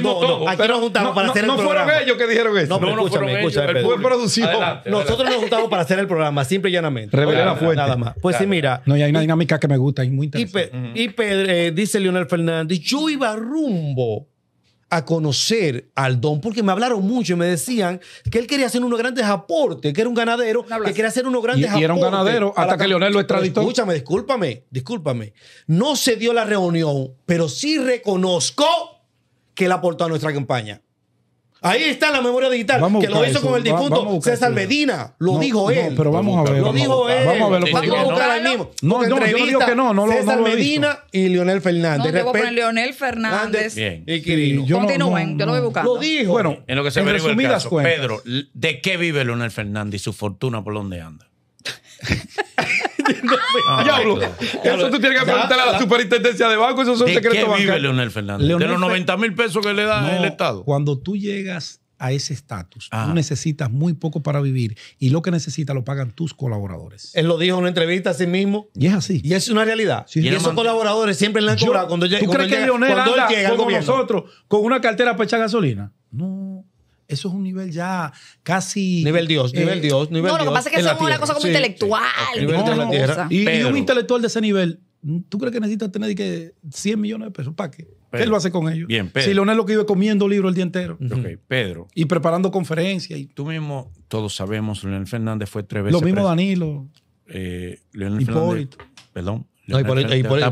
Aquí nos juntamos para hacer el programa. No fueron ellos que dijeron eso. No, no escúchame, escúchame. Fue producido. Nosotros nos juntamos para hacer el programa, simple y llanamente. Revelé la fuente. Nada más. Pues sí, mira. No, y hay una dinámica que me gusta y muy interesante. Y eh, dice Leonel Fernández, yo iba rumbo a conocer al don porque me hablaron mucho y me decían que él quería hacer unos grandes aportes, que era un ganadero, que quería hacer unos grandes aportes. Y, era un ganadero hasta que Leonel lo extraditó. Escúchame, discúlpame, discúlpame. No se dio la reunión, pero sí reconozco que él aportó a nuestra campaña. Ahí está la memoria digital que lo hizo con el difunto César Medina. Lo dijo él. pero vamos a Lo dijo él. Vamos a verlo. Vamos a buscar al mismo. No, no, yo digo que no. no César no Medina y Leonel Fernández. No, Leonel Fernández. Bien. Y yo Continúen, yo lo voy buscando. Lo dijo. Bueno, en lo que se ve el caso, cuentas. Pedro, ¿de qué vive Leonel Fernández y su fortuna por dónde anda? Ah, Eso tú tienes que preguntarle a la, superintendencia de banco. Eso es un secreto bancario. vive Leonel Fernández? de los 90 mil pesos que le da el Estado. Cuando tú llegas a ese estatus. Tú necesitas muy poco para vivir y lo que necesitas lo pagan tus colaboradores. Él lo dijo en una entrevista a sí mismo. Y es así. Y es una realidad. y, esos colaboradores siempre le han cobrado cuando, ¿tú llega, crees que Leonel anda como nosotros con una cartera para echar gasolina? No eso es un nivel ya casi. Nivel Dios, eh, nivel Dios, nivel Dios. No, lo que pasa es que eso es una cosa como intelectual. y, un intelectual de ese nivel, ¿tú crees que necesitas tener que 100 millones de pesos? ¿Para qué? ¿Qué él lo hace con ellos? Bien, Pedro. Si Leonel lo que iba comiendo libro el día entero. Ok, Pedro. Y preparando conferencias. Y... Tú mismo, todos sabemos, Leonel Fernández fue tres veces. Lo mismo Danilo. Eh, Leonel Hipólito. Perdón. No, Hipólito, no, Hipólito,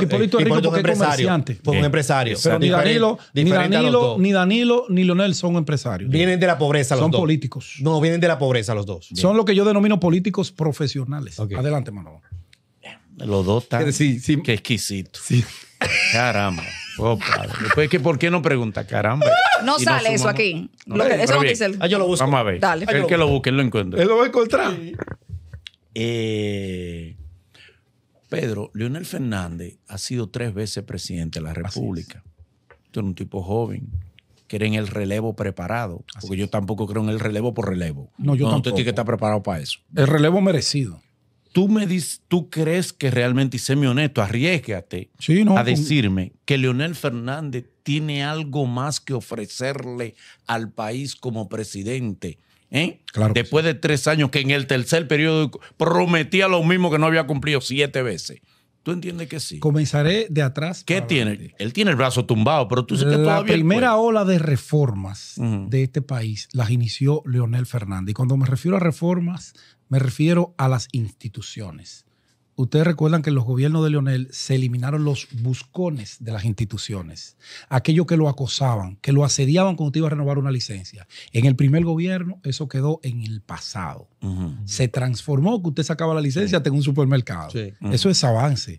Hipólito, Rico porque es comerciante. un empresario. Pero ni Danilo, ni Danilo, ni Danilo, ni Leonel son empresarios. Vienen de la pobreza los dos. Son políticos. No, vienen de la pobreza los dos. Son lo que yo denomino políticos profesionales. Adelante, Manolo. Los dos están. Qué exquisito. Sí. Caramba. Opa. Oh, pues ¿por qué no pregunta? Caramba. No sale eso aquí. No, lo, eso no dice él. Ah, yo lo busco. Vamos a ver. Dale. El que lo busque, él lo encuentra. Él lo va a encontrar. Eh. Pedro, Leonel Fernández ha sido tres veces presidente de la República. Tú eres un tipo joven, que era en el relevo preparado. porque yo tampoco creo en el relevo por relevo. No, yo no, tampoco. que estar preparado para eso. El relevo merecido. Tú me tú crees que realmente, y séme honesto, arriesgate a decirme que Leonel Fernández tiene algo más que ofrecerle al país como presidente ¿Eh? Después de tres años que en el tercer periodo prometía lo mismo que no había cumplido siete veces. ¿Tú entiendes que sí? Comenzaré de atrás. ¿Qué tiene? Él tiene el brazo tumbado, pero tú sabes que La primera ola de reformas de este país las inició Leonel Fernández. Y cuando me refiero a reformas, me refiero a las instituciones ustedes recuerdan que en los gobiernos de Leonel se eliminaron los buscones de las instituciones, aquellos que lo acosaban, que lo asediaban cuando usted iba a renovar una licencia. En el primer gobierno eso quedó en el pasado. Se transformó que usted sacaba la licencia en un supermercado. Eso es avance.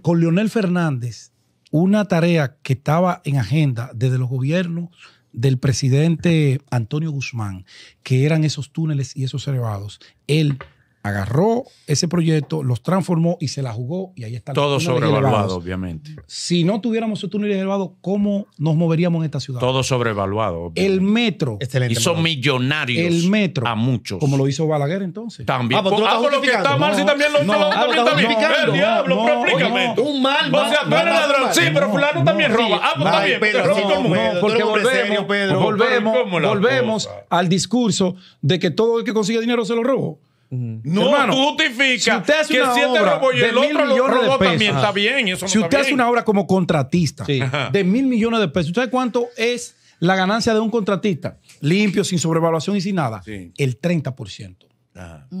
con Leonel Fernández, una tarea que estaba en agenda desde los gobiernos del presidente Antonio Guzmán, que eran esos túneles y esos elevados, él agarró ese proyecto, los transformó y se la jugó y ahí está. Todo sobrevaluado, obviamente. Si no tuviéramos esos túneles elevados, ¿cómo nos moveríamos en esta ciudad? Todo sobrevaluado. El metro. Excelente, hizo millonarios. El metro. A muchos. Como lo hizo Balaguer entonces. También. Ah, pues ah pues lo que está mal, si también lo, no, también ah, está diablo, prácticamente. Un mal. O sea, sí, pero fulano también roba. Ah, pues también no, porque volvemos, volvemos, volvemos al discurso de que todo el que consigue dinero se lo robo. No, tú justificas que si el otro también está bien. si usted hace una obra como contratista de mil millones de pesos, ¿usted sabe cuánto es la ganancia de un contratista? Limpio, sin sobrevaluación y sin nada. El 30%.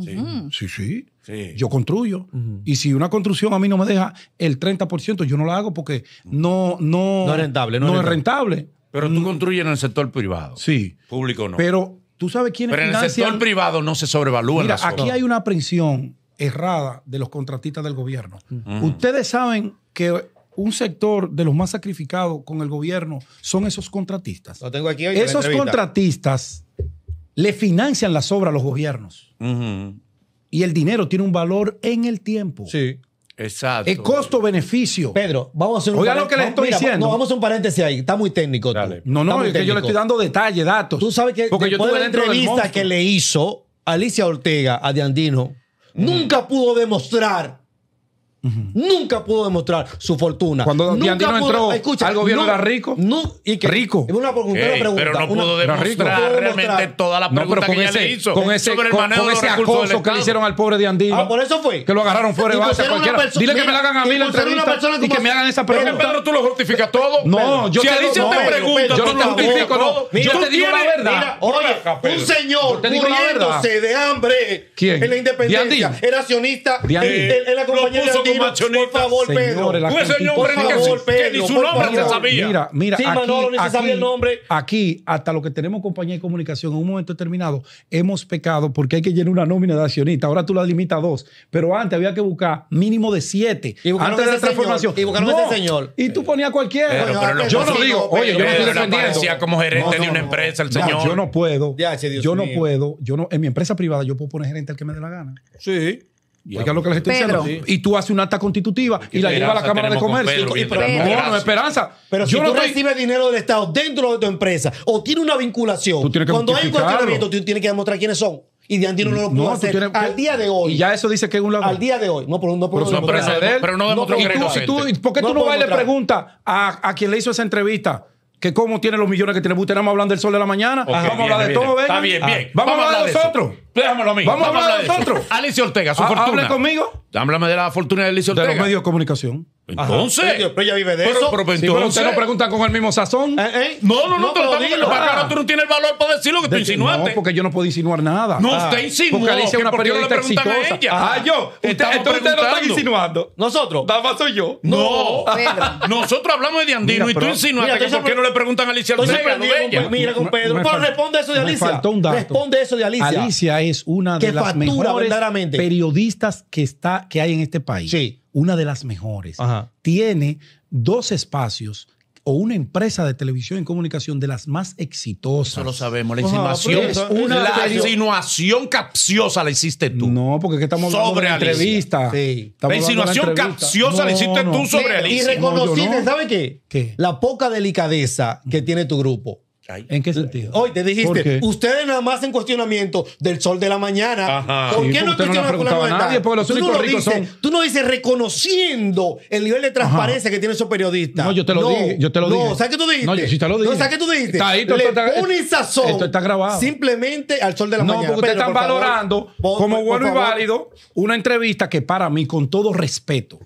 sí. sí. sí, Yo construyo. Y si una construcción a mí no me deja el 30%, yo no la hago porque no, no, es rentable. No, es rentable. Pero tú mm. construyes en el sector privado. Sí. Público no. Pero tú sabes quién Pero en el sector privado no se sobrevalúan Mira, aquí hay una aprensión errada de los contratistas del gobierno. Ustedes saben que un sector de los más sacrificados con el gobierno son esos contratistas. Lo tengo aquí hoy Esos contratistas le financian las obras a los gobiernos. Y el dinero tiene un valor en el tiempo. Sí. Exacto. El costo-beneficio. Pedro, vamos a hacer un Oiga lo que le estoy diciendo. No, vamos a hacer un paréntesis ahí. Está muy técnico. No, no, es que yo le estoy dando detalles, datos. Tú sabes que Porque la entrevista que le hizo Alicia Ortega a Diandino, nunca pudo demostrar Nunca pudo demostrar su fortuna. Cuando Diandino entró, al gobierno era rico. No, y que, rico. Una pregunta, una pregunta, pero no pudo demostrar realmente toda la pregunta que ese, le hizo con ese, con, ese acoso que le hicieron al pobre Diandino. Ah, por eso fue. Que lo agarraron fuera de base. Cualquiera. Dile que me la hagan a mí la entrevista y que me hagan esa pregunta. Pedro, tú lo justificas todo. No, yo te digo. la verdad. yo te digo la verdad. un señor muriéndose de hambre en la independencia era accionista en la compañía de machonita. Por favor, Pedro. nombre que, ni su nombre se sabía. Mira, mira. Sí, aquí, el nombre. Aquí, hasta lo que tenemos compañía de comunicación, en un momento determinado, hemos pecado porque hay que llenar una nómina de accionista. Ahora tú la limitas a dos. Pero antes había que buscar mínimo de siete. antes de la transformación. y buscaron no. señor. Y tú ponías cualquiera. yo no digo, oye, yo no estoy defendiendo. como gerente de una empresa, el señor. Yo no puedo. Yo no puedo. Yo no, en mi empresa privada yo puedo poner gerente al que me dé la gana. Sí. Oiga lo que Y tú haces un acta constitutiva y la lleva a la Cámara de Comercio. pero, No, no, esperanza. Pero si no tú recibes dinero del Estado dentro de tu empresa o tiene una vinculación, cuando hay un cuestionamiento, tú tienes que demostrar quiénes son. Y de Andino no lo pudo al día de hoy. Y ya eso dice que es un laboratorio. Al día de hoy. No, pero no por pero, no, pero, no, pero no demostró ¿Por qué tú no vas y le preguntas a quien le hizo esa entrevista? que cómo tiene los millones que tiene. Ustedes vamos a hablar del sol de la mañana. vamos a hablar de todo, Está bien, bien. Vamos, a hablar de nosotros. Déjamelo a mí. Vamos, a hablar de nosotros. Alicia Ortega, su ah, ah, fortuna. Hable conmigo. Háblame de la fortuna de Alicia Ortega. De los medios de comunicación. Entonces. pero ella vive de eso. Pero, pero, no con el mismo sazón. Eh, eh. No, no, no, no lo tú no tienes el valor para decir lo que tú insinuaste. No, porque yo no puedo insinuar nada. No, ah, usted insinuó. Porque dice una periodista no exitosa. A ella. Ah, yo. Usted, entonces usted lo está insinuando. Nosotros. soy yo. No. Nosotros hablamos de Andino y tú insinuaste que por qué no le preguntan a Alicia pues, Mira con Pedro. Pero responde eso de Alicia. Responde eso de Alicia. Alicia es una de las mejores periodistas que hay en este país. Sí una de las mejores, tiene dos espacios o una empresa de televisión y comunicación de las más exitosas. Eso lo sabemos. La insinuación, pues, insinuación capciosa la hiciste tú. No, porque estamos hablando de de entrevista. La insinuación capciosa la hiciste tú sobre Alicia. Y reconociste, ¿sabes ¿sabe ¿Qué? La poca delicadeza que tiene tu grupo. ¿En qué sentido? Hoy te dijiste, ustedes nada más en cuestionamiento del sol de la mañana. ¿Por qué no cuestionan con la nadie, tú, no dices, tú no dices reconociendo el nivel de transparencia que tiene esos periodistas. No, yo te lo dije. no, ¿sabes qué tú dijiste? No, yo sí te lo dije. ¿sabes qué tú dijiste? Está ahí, insazón. Le pones esto está grabado. simplemente al sol de la mañana. No, porque ustedes están valorando como bueno y válido una entrevista que para mí, con todo respeto,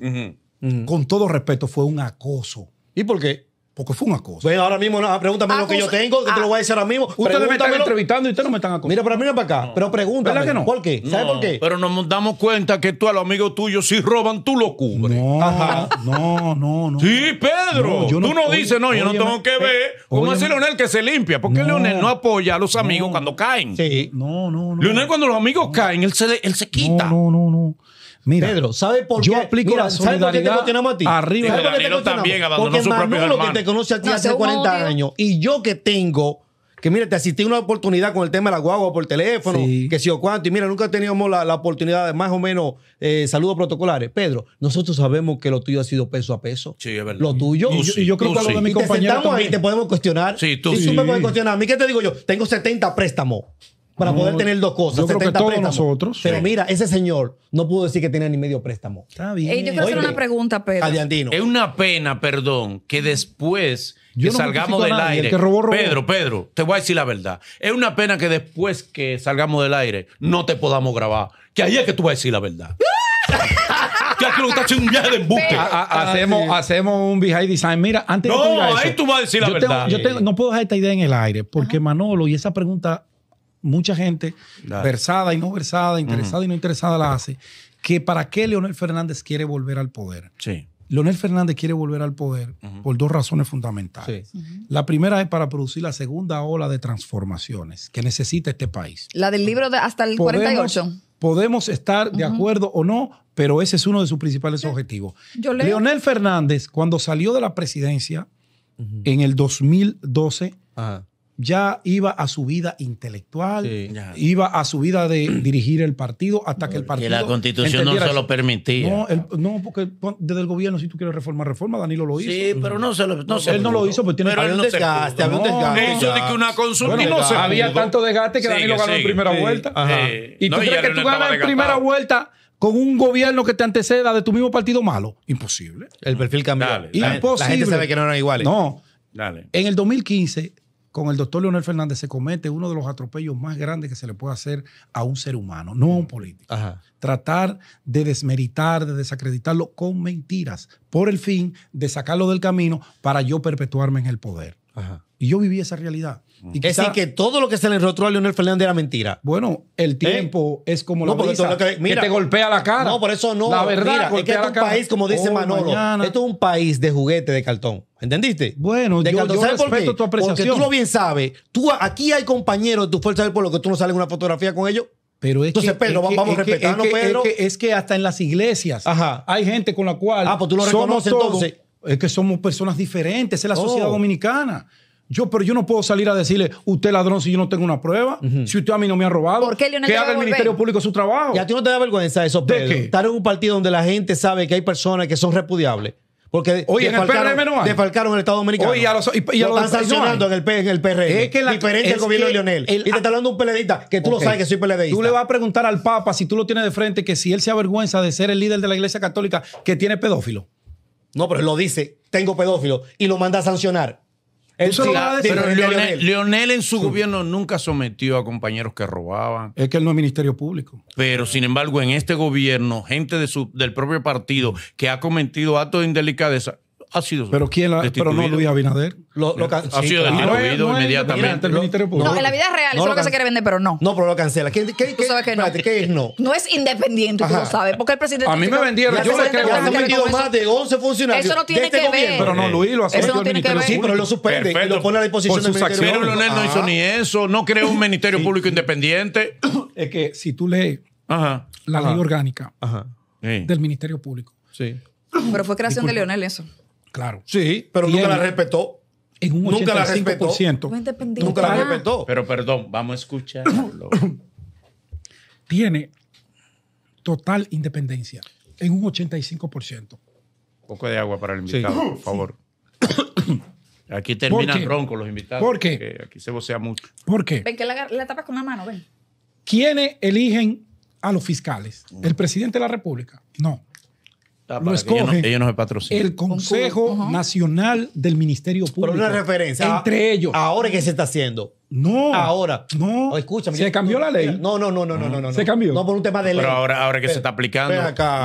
con todo respeto, fue un acoso. ¿Y por qué? Porque fue una cosa. Bueno, ahora mismo, no, pregúntame lo ah, que yo pues, tengo, que te lo ah. voy a decir ahora mismo. Ustedes me están entrevistando y ustedes no me están acostumbrados. Mira, pero mira para acá. Pero pregúntame. ¿Verdad que no? ¿Por qué? ¿Sabes por qué? Pero nos damos cuenta que tú a los amigos tuyos, si roban, tú lo cubres. No, Ajá. no, no, no. Sí, Pedro. tú no dices, no, yo no tengo que eh, ver cómo hace Leonel que se limpia. Porque Leonel no apoya a los amigos cuando caen. Sí. No, no, no. Leonel, cuando los amigos caen, él se, él se quita. No, no, no. Pedro, ¿sabes por qué? Yo aplico la ¿Sabes por qué te cuestionamos? a ti? Arriba. Pero Danilo también abandonó su propio hermano. que te conoce a ti hace 40 años y yo que tengo que mira, te asistí una oportunidad con el tema de la guagua por teléfono, que si o cuánto, y mira, nunca teníamos la, la oportunidad de más o menos eh, saludos protocolares. Pedro, nosotros sabemos que lo tuyo ha sido peso a peso. Sí, es verdad. Lo tuyo. y, yo, creo que lo de mi y Te ahí, te podemos cuestionar. Sí, tú sí. tú me puedes cuestionar. A mí, ¿qué te digo yo? Tengo 70 préstamos para poder tener dos cosas. Yo creo que todos nosotros. Pero mira, ese señor no pudo decir que tenía ni medio préstamo. Está bien. yo quiero hacer una pregunta, Pedro. Es una pena, perdón, que después que salgamos del aire. Pedro, Pedro, te voy a decir la verdad. Es una pena que después que salgamos del aire no te podamos grabar. Que ahí es que tú vas a decir la verdad. que aquí lo está haciendo un viaje de embuste. hacemos, hacemos un behind design. Mira, antes de que No, ahí tú vas a decir la verdad. yo no puedo dejar esta idea en el aire porque Manolo, y esa pregunta mucha gente versada y no versada, interesada y no interesada la hace, que para qué Leonel Fernández quiere volver al poder. Sí. Leonel Fernández quiere volver al poder por dos razones fundamentales. La primera es para producir la segunda ola de transformaciones que necesita este país. La del libro de hasta el 48. Podemos estar de acuerdo o no, pero ese es uno de sus principales objetivos. Leonel Fernández, cuando salió de la presidencia en el 2012, ya iba a su vida intelectual, iba a su vida de dirigir el partido hasta que el partido... Que la constitución no se lo permitía. No, porque desde el gobierno, si tú quieres reformar, reforma, Danilo lo hizo. Sí, pero no se lo... No él no lo hizo, pues tiene... Pero un desgaste, había un desgaste. que Había tanto desgaste que Danilo ganó en primera vuelta. y tú crees que tú ganas en primera vuelta con un gobierno que te anteceda de tu mismo partido malo. Imposible. El perfil cambió. Imposible. la gente sabe que no eran iguales. No. Dale. En el 2015 con el doctor Leonel Fernández se comete uno de los atropellos más grandes que se le puede hacer a un ser humano, no a un político. Tratar de desmeritar, de desacreditarlo con mentiras, por el fin de sacarlo del camino para yo perpetuarme en el poder. Y yo viví esa realidad. Y es decir, que todo lo que se le rotró a Leonel Fernández era mentira. Bueno, el ¿Eh? tiempo es como lo la que, te golpea la cara. No, por eso no. La verdad, es que es un país, como dice oh, Manolo, esto es un país de juguete de cartón. ¿Entendiste? Bueno, yo, respeto tu apreciación. Porque tú lo bien sabes. Tú, aquí hay compañeros de tu fuerza del pueblo que tú no sales una fotografía con ellos. Pero es Entonces, que, Pedro, vamos a es que, Pedro. Es que, hasta en las iglesias hay gente con la cual. Ah, pues tú lo reconoces entonces. Es que somos personas diferentes, es la oh. sociedad dominicana. Yo, pero yo no puedo salir a decirle, usted ladrón, si yo no tengo una prueba, si usted a mí no me ha robado, ¿Por qué, que haga el Ministerio Público su trabajo. Y a ti no te da vergüenza eso, Pedro. Estar en un partido donde la gente sabe que hay personas que son repudiables. Porque hoy en el PRM no hay. el Estado Dominicano. y, lo están sancionando en, el, PRM. Es que la, diferente al gobierno de Leonel. y te está hablando un peledista que tú lo sabes que soy peledista Tú le vas a preguntar al Papa, si tú lo tienes de frente, que si él se avergüenza de ser el líder de la Iglesia Católica que tiene pedófilo. No, pero él lo dice, tengo pedófilo, y lo manda a sancionar lo Pero Leonel, en su gobierno nunca sometió a compañeros que robaban. Es que él no es Ministerio Público. Pero, sin embargo, en este gobierno, gente de su, del propio partido que ha cometido actos de indelicadeza, ha sido. Pero quién pero no Luis Abinader. Lo, lo ha sido destituido no inmediatamente. No, Ministerio no, en la vida real, eso es lo que se quiere vender, pero no. No, pero lo cancela. ¿Qué, qué, sabes que ¿qué es no? No es independiente, tú lo sabes. Porque el presidente. A mí me vendieron. Yo le creo. Han vendido más de 11 funcionarios. Eso no tiene este que ver. Pero no, Luis lo hace. Eso no tiene que ver. Sí, pero lo suspende lo pone a disposición del Ministerio Pero Leonel no hizo ni eso. No creó un Ministerio Público Independiente. Es que si tú lees la ley orgánica del Ministerio Público. Sí. Pero fue creación de Leonel eso. Claro. Sí, pero nunca la respetó. En un nunca la respetó. Nunca la respetó. Pero perdón, vamos a escucharlo. Tiene total independencia en un 85%. Un poco de agua para el invitado, por favor. termina Aquí terminan con los invitados. ¿Por qué? Aquí se vocea mucho. ¿Por qué? Ven que la, tapas con la mano, ven. ¿Quiénes eligen a los fiscales? Mm. ¿El presidente de la República? No. Ah, ellos no, El Consejo Nacional del Ministerio Público. una referencia. Ah, Entre ellos. Ahora que se está haciendo. No. Ahora. No. Oh, escúchame. Se cambió la ley. No, no, no, no, no, no, Se cambió. No por un tema de ley. Pero ahora, ahora que se está aplicando.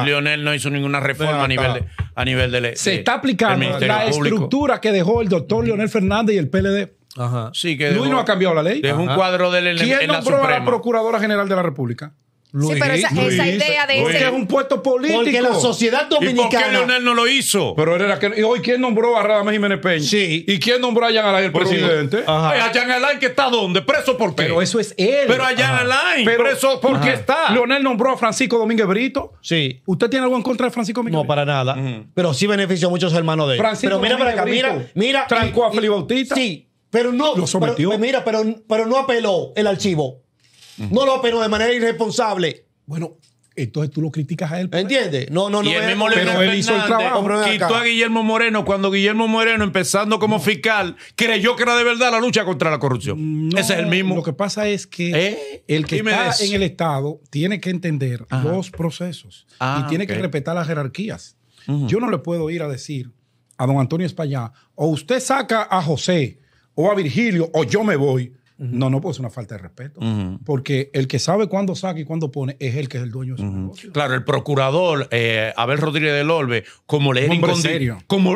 leonel no hizo ninguna reforma a nivel, de, a nivel de ley. Se está aplicando la estructura que dejó el doctor Leonel Fernández y el PLD. Ajá. Sí, que no ha cambiado la ley. Dejó un cuadro de ¿Quién la nombró a la Procuradora General de la República? sí, pero esa, esa idea de Luis, es un puesto político. Porque la sociedad dominicana. ¿Y por qué Leonel no lo hizo? Pero era que. ¿Y hoy quién nombró a Radamés Jiménez Peña? Sí. ¿Y quién nombró a Jan Alain, el presidente? Ajá. Eh, a Jan Alain que está dónde? ¿Preso por qué? Pero eso es él. Pero a Jan Alain, pero, preso por qué está. Leonel nombró a Francisco Domínguez Brito. Sí. ¿Usted tiene algo en contra de Francisco Domínguez No, para nada. Pero sí benefició a muchos hermanos de él. Francisco pero mira para acá, mira, mira. Trancó a Bautista. Sí. Pero no. mira, pero, pero no apeló el archivo. No lo pero de manera irresponsable. Bueno, entonces tú lo criticas a él. Pues. ¿Entiendes? No, no, no. pero él hizo el trabajo. Quitó a Guillermo Moreno cuando Guillermo Moreno, empezando como fiscal, creyó que era de verdad la lucha contra la corrupción. Ese es el mismo. Lo que pasa es que ¿Eh? el que está en el Estado tiene que entender los procesos y ah, tiene que respetar las jerarquías. Yo no le puedo ir a decir a don Antonio España o usted saca a José o a Virgilio o yo me voy no, no pues es una falta de respeto. Porque el que sabe cuándo saca y cuándo pone es el que es el dueño de su negocio. Claro, el procurador eh, Abel Rodríguez del Olve como le era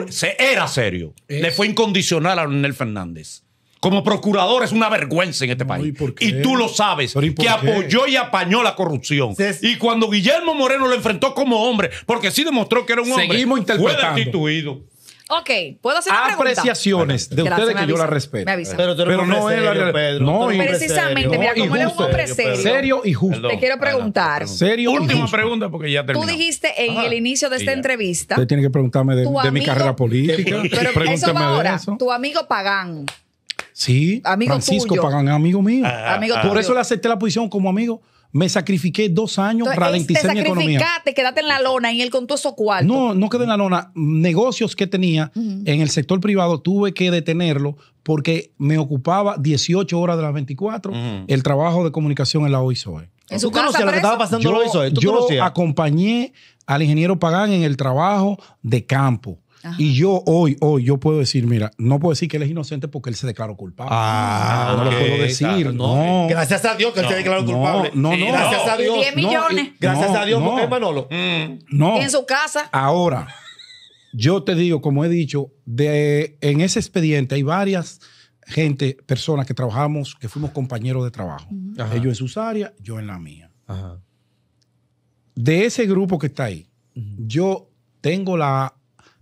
se era serio. Le fue incondicional a Leonel Fernández. Como procurador es una vergüenza en este país. ¿y, tú lo sabes, que apoyó y apañó la corrupción. Y cuando Guillermo Moreno lo enfrentó como hombre, porque sí demostró que era un hombre, fue destituido. Ok, puedo hacer una pregunta. Apreciaciones de ustedes que yo las respeto. Pero no es la respeto. No, Precisamente, mira, como él es un hombre serio, Serio y justo. te quiero preguntar. Serio Última pregunta porque ya Tú dijiste en el inicio de esta entrevista, Usted tiene que preguntarme de, mi carrera política. pero eso va ahora, tu amigo Pagán, Sí, Amigo Francisco Pagán, amigo mío. Amigo ah, Por eso le acepté la posición como amigo, me sacrifiqué dos años, para ralenticé mi economía. Te sacrificaste, quédate en la lona en el contó esos No, no quedé en la lona. Negocios que tenía en el sector privado tuve que detenerlo porque me ocupaba 18 horas de las 24 el trabajo de comunicación en la OISOE. Eh. ¿En ¿Tú caso? estaba pasando yo, la yo eh? acompañé al ingeniero Pagán en el trabajo de campo y yo hoy, hoy, yo puedo decir, mira, no puedo decir que él es inocente porque él se declaró culpable. Ah, no lo puedo decir. no. Gracias a Dios que él se declaró culpable. No, no, Gracias no, a Dios. 10 millones. gracias a Dios, porque Manolo. No. En su casa. Ahora, yo te digo, como he dicho, de, en ese expediente hay varias gente, personas que trabajamos, que fuimos compañeros de trabajo. Ellos en sus áreas, yo en la mía. De ese grupo que está ahí, yo tengo la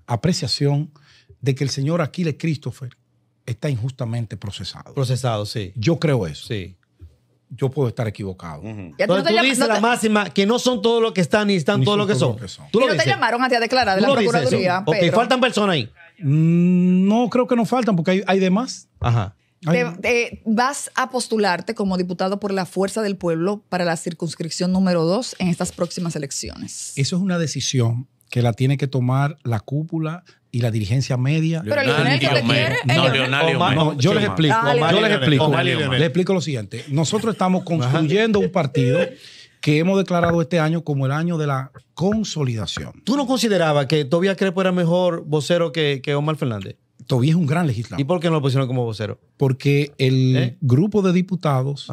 apreciación de que el señor Aquiles Christopher está injustamente procesado. Procesado, sí. Yo creo eso. Sí. Yo puedo estar equivocado. ya tú dices la máxima que no son todos los que están y están todos los que, son. ¿Tú lo te llamaron a declarar de la Procuraduría? Pedro? ¿faltan personas ahí? Mm, no, creo que no faltan porque hay, demás. Ajá. vas a postularte como diputado por la fuerza del pueblo para la circunscripción número 2 en estas próximas elecciones. Eso es una decisión que la tiene que tomar la cúpula y la dirigencia media. Pero te quiere? No, Leonardo no, yo les explico, yo les explico, les explico lo siguiente. Nosotros estamos construyendo un partido que hemos declarado este año como el año de la consolidación. ¿Tú no considerabas que Tobias Crepo era mejor vocero que, Omar Fernández? Tobías es un gran legislador. ¿Y por qué no lo pusieron como vocero? Porque el ¿Eh? grupo de diputados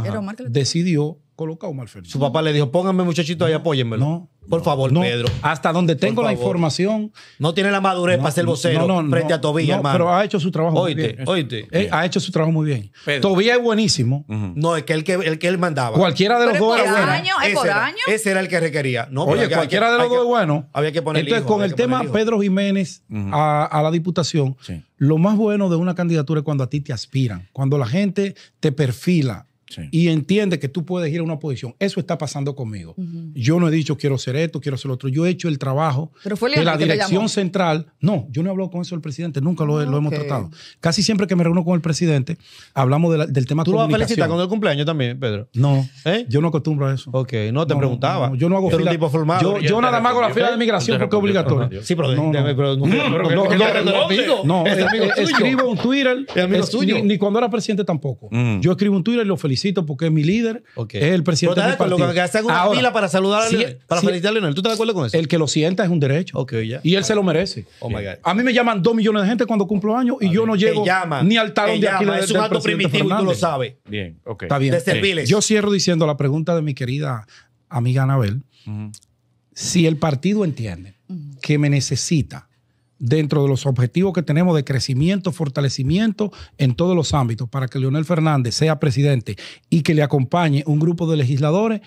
decidió colocar a Omar Fernández. Su papá le dijo, pónganme muchachito ahí, apóyenmelo. No, por favor, no, Pedro. Hasta donde tengo la información. No tiene la madurez para ser vocero frente a Tobía, hermano. Pero ha hecho su trabajo muy bien. Eh, ha hecho su trabajo muy bien. Tobía es buenísimo. No, es que el que, él mandaba. Cualquiera de los dos era bueno. Ese, ese, era el que requería. Oye, cualquiera de los dos es bueno. Había que poner Entonces, con el tema Pedro Jiménez a, la diputación, lo más bueno de una candidatura es cuando a ti te aspiran, cuando la gente te perfila y entiende que tú puedes ir a una posición. Eso está pasando conmigo. Yo no he dicho quiero ser esto, quiero ser lo otro. Yo he hecho el trabajo de la dirección central. No, yo no he hablado con eso el presidente, nunca lo, ah, hemos tratado. Casi siempre que me reúno con el presidente, hablamos del tema ¿Tú ¿Tú lo vas a felicitar con el cumpleaños también, Pedro? No, ¿Eh? yo no acostumbro a eso. Ok, no te preguntaba. yo no hago fila. Yo, nada más hago la fila de migración porque es obligatorio. Sí, pero no, escribo un Twitter. Ni cuando era presidente tampoco. Mm. Yo escribo un Twitter y lo felicito porque es mi líder, es el presidente de partido. una para saludar, para felicitarle. ¿Tú estás de acuerdo con eso? El que lo sienta es un derecho. Okay, Y él se lo merece. Oh my God. A mí me llaman dos millones de gente cuando cumplo años y yo no llego ni al talón de aquí. Es un acto primitivo y tú lo sabes. Bien, ok. Está bien. yo cierro diciendo la pregunta de mi querida amiga Anabel. Si el partido entiende que me necesita dentro de los objetivos que tenemos de crecimiento, fortalecimiento en todos los ámbitos para que Leonel Fernández sea presidente y que le acompañe un grupo de legisladores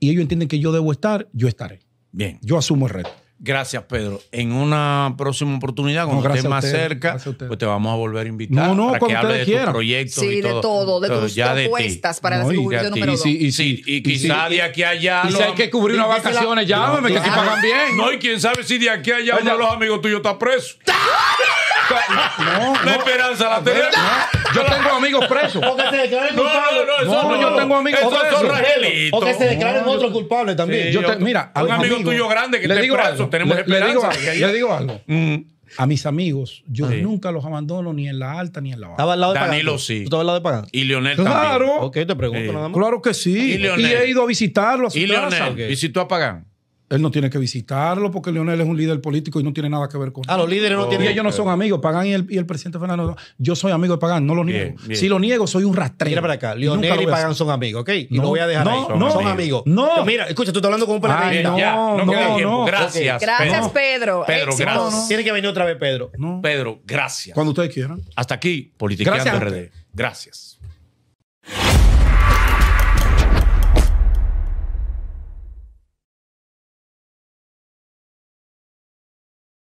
y ellos entienden que yo debo estar, yo estaré. Bien. Yo asumo el reto. Gracias, Pedro. En una próxima oportunidad, cuando estés más cerca, pues te vamos a volver a invitar a para que hable de tus proyectos y todo. de tus propuestas de para la número dos. Y, sí, y, quizá de aquí a allá... Y si hay que cubrir unas vacaciones, llámame, que si pagan bien. No, y quién sabe si de aquí a allá uno de los amigos tuyos está preso. No, la esperanza la tenemos. yo tengo amigos presos. O que se declaren culpables. No, no, no, yo tengo amigos presos. O que se declaren otros culpables también. mira, un amigo, tuyo grande que le digo preso tenemos esperanza. Le digo algo, digo mm. algo. A mis amigos, yo nunca los abandono ni en la alta ni en la baja. Estaba al lado de Danilo Pagán, sí. ¿Tú estabas al lado de Pagán? Y Leonel claro. también. Claro. Ok, te pregunto nada más. Claro que sí. Y, he ido a visitarlo a su y casa. Leonel visitó a Pagán. Él no tiene que visitarlo porque Leonel es un líder político y no tiene nada que ver con Ah, los líderes no, oh, tienen. Y ellos no son amigos. Pagan y el, y el presidente Fernando. Yo soy amigo de Pagan, no lo niego. Si lo niego, soy un rastrero. Mira para acá. Leonel y Pagan son amigos, ¿ok? Y lo voy a dejar ahí. no, son amigos. No. Mira, escucha, tú estás hablando con un PRD. no, no, Gracias. Gracias, Pedro. Pedro, gracias. Tiene que venir otra vez, Pedro. Pedro, gracias. Cuando ustedes quieran. Hasta aquí, Politiqueando RD. Gracias.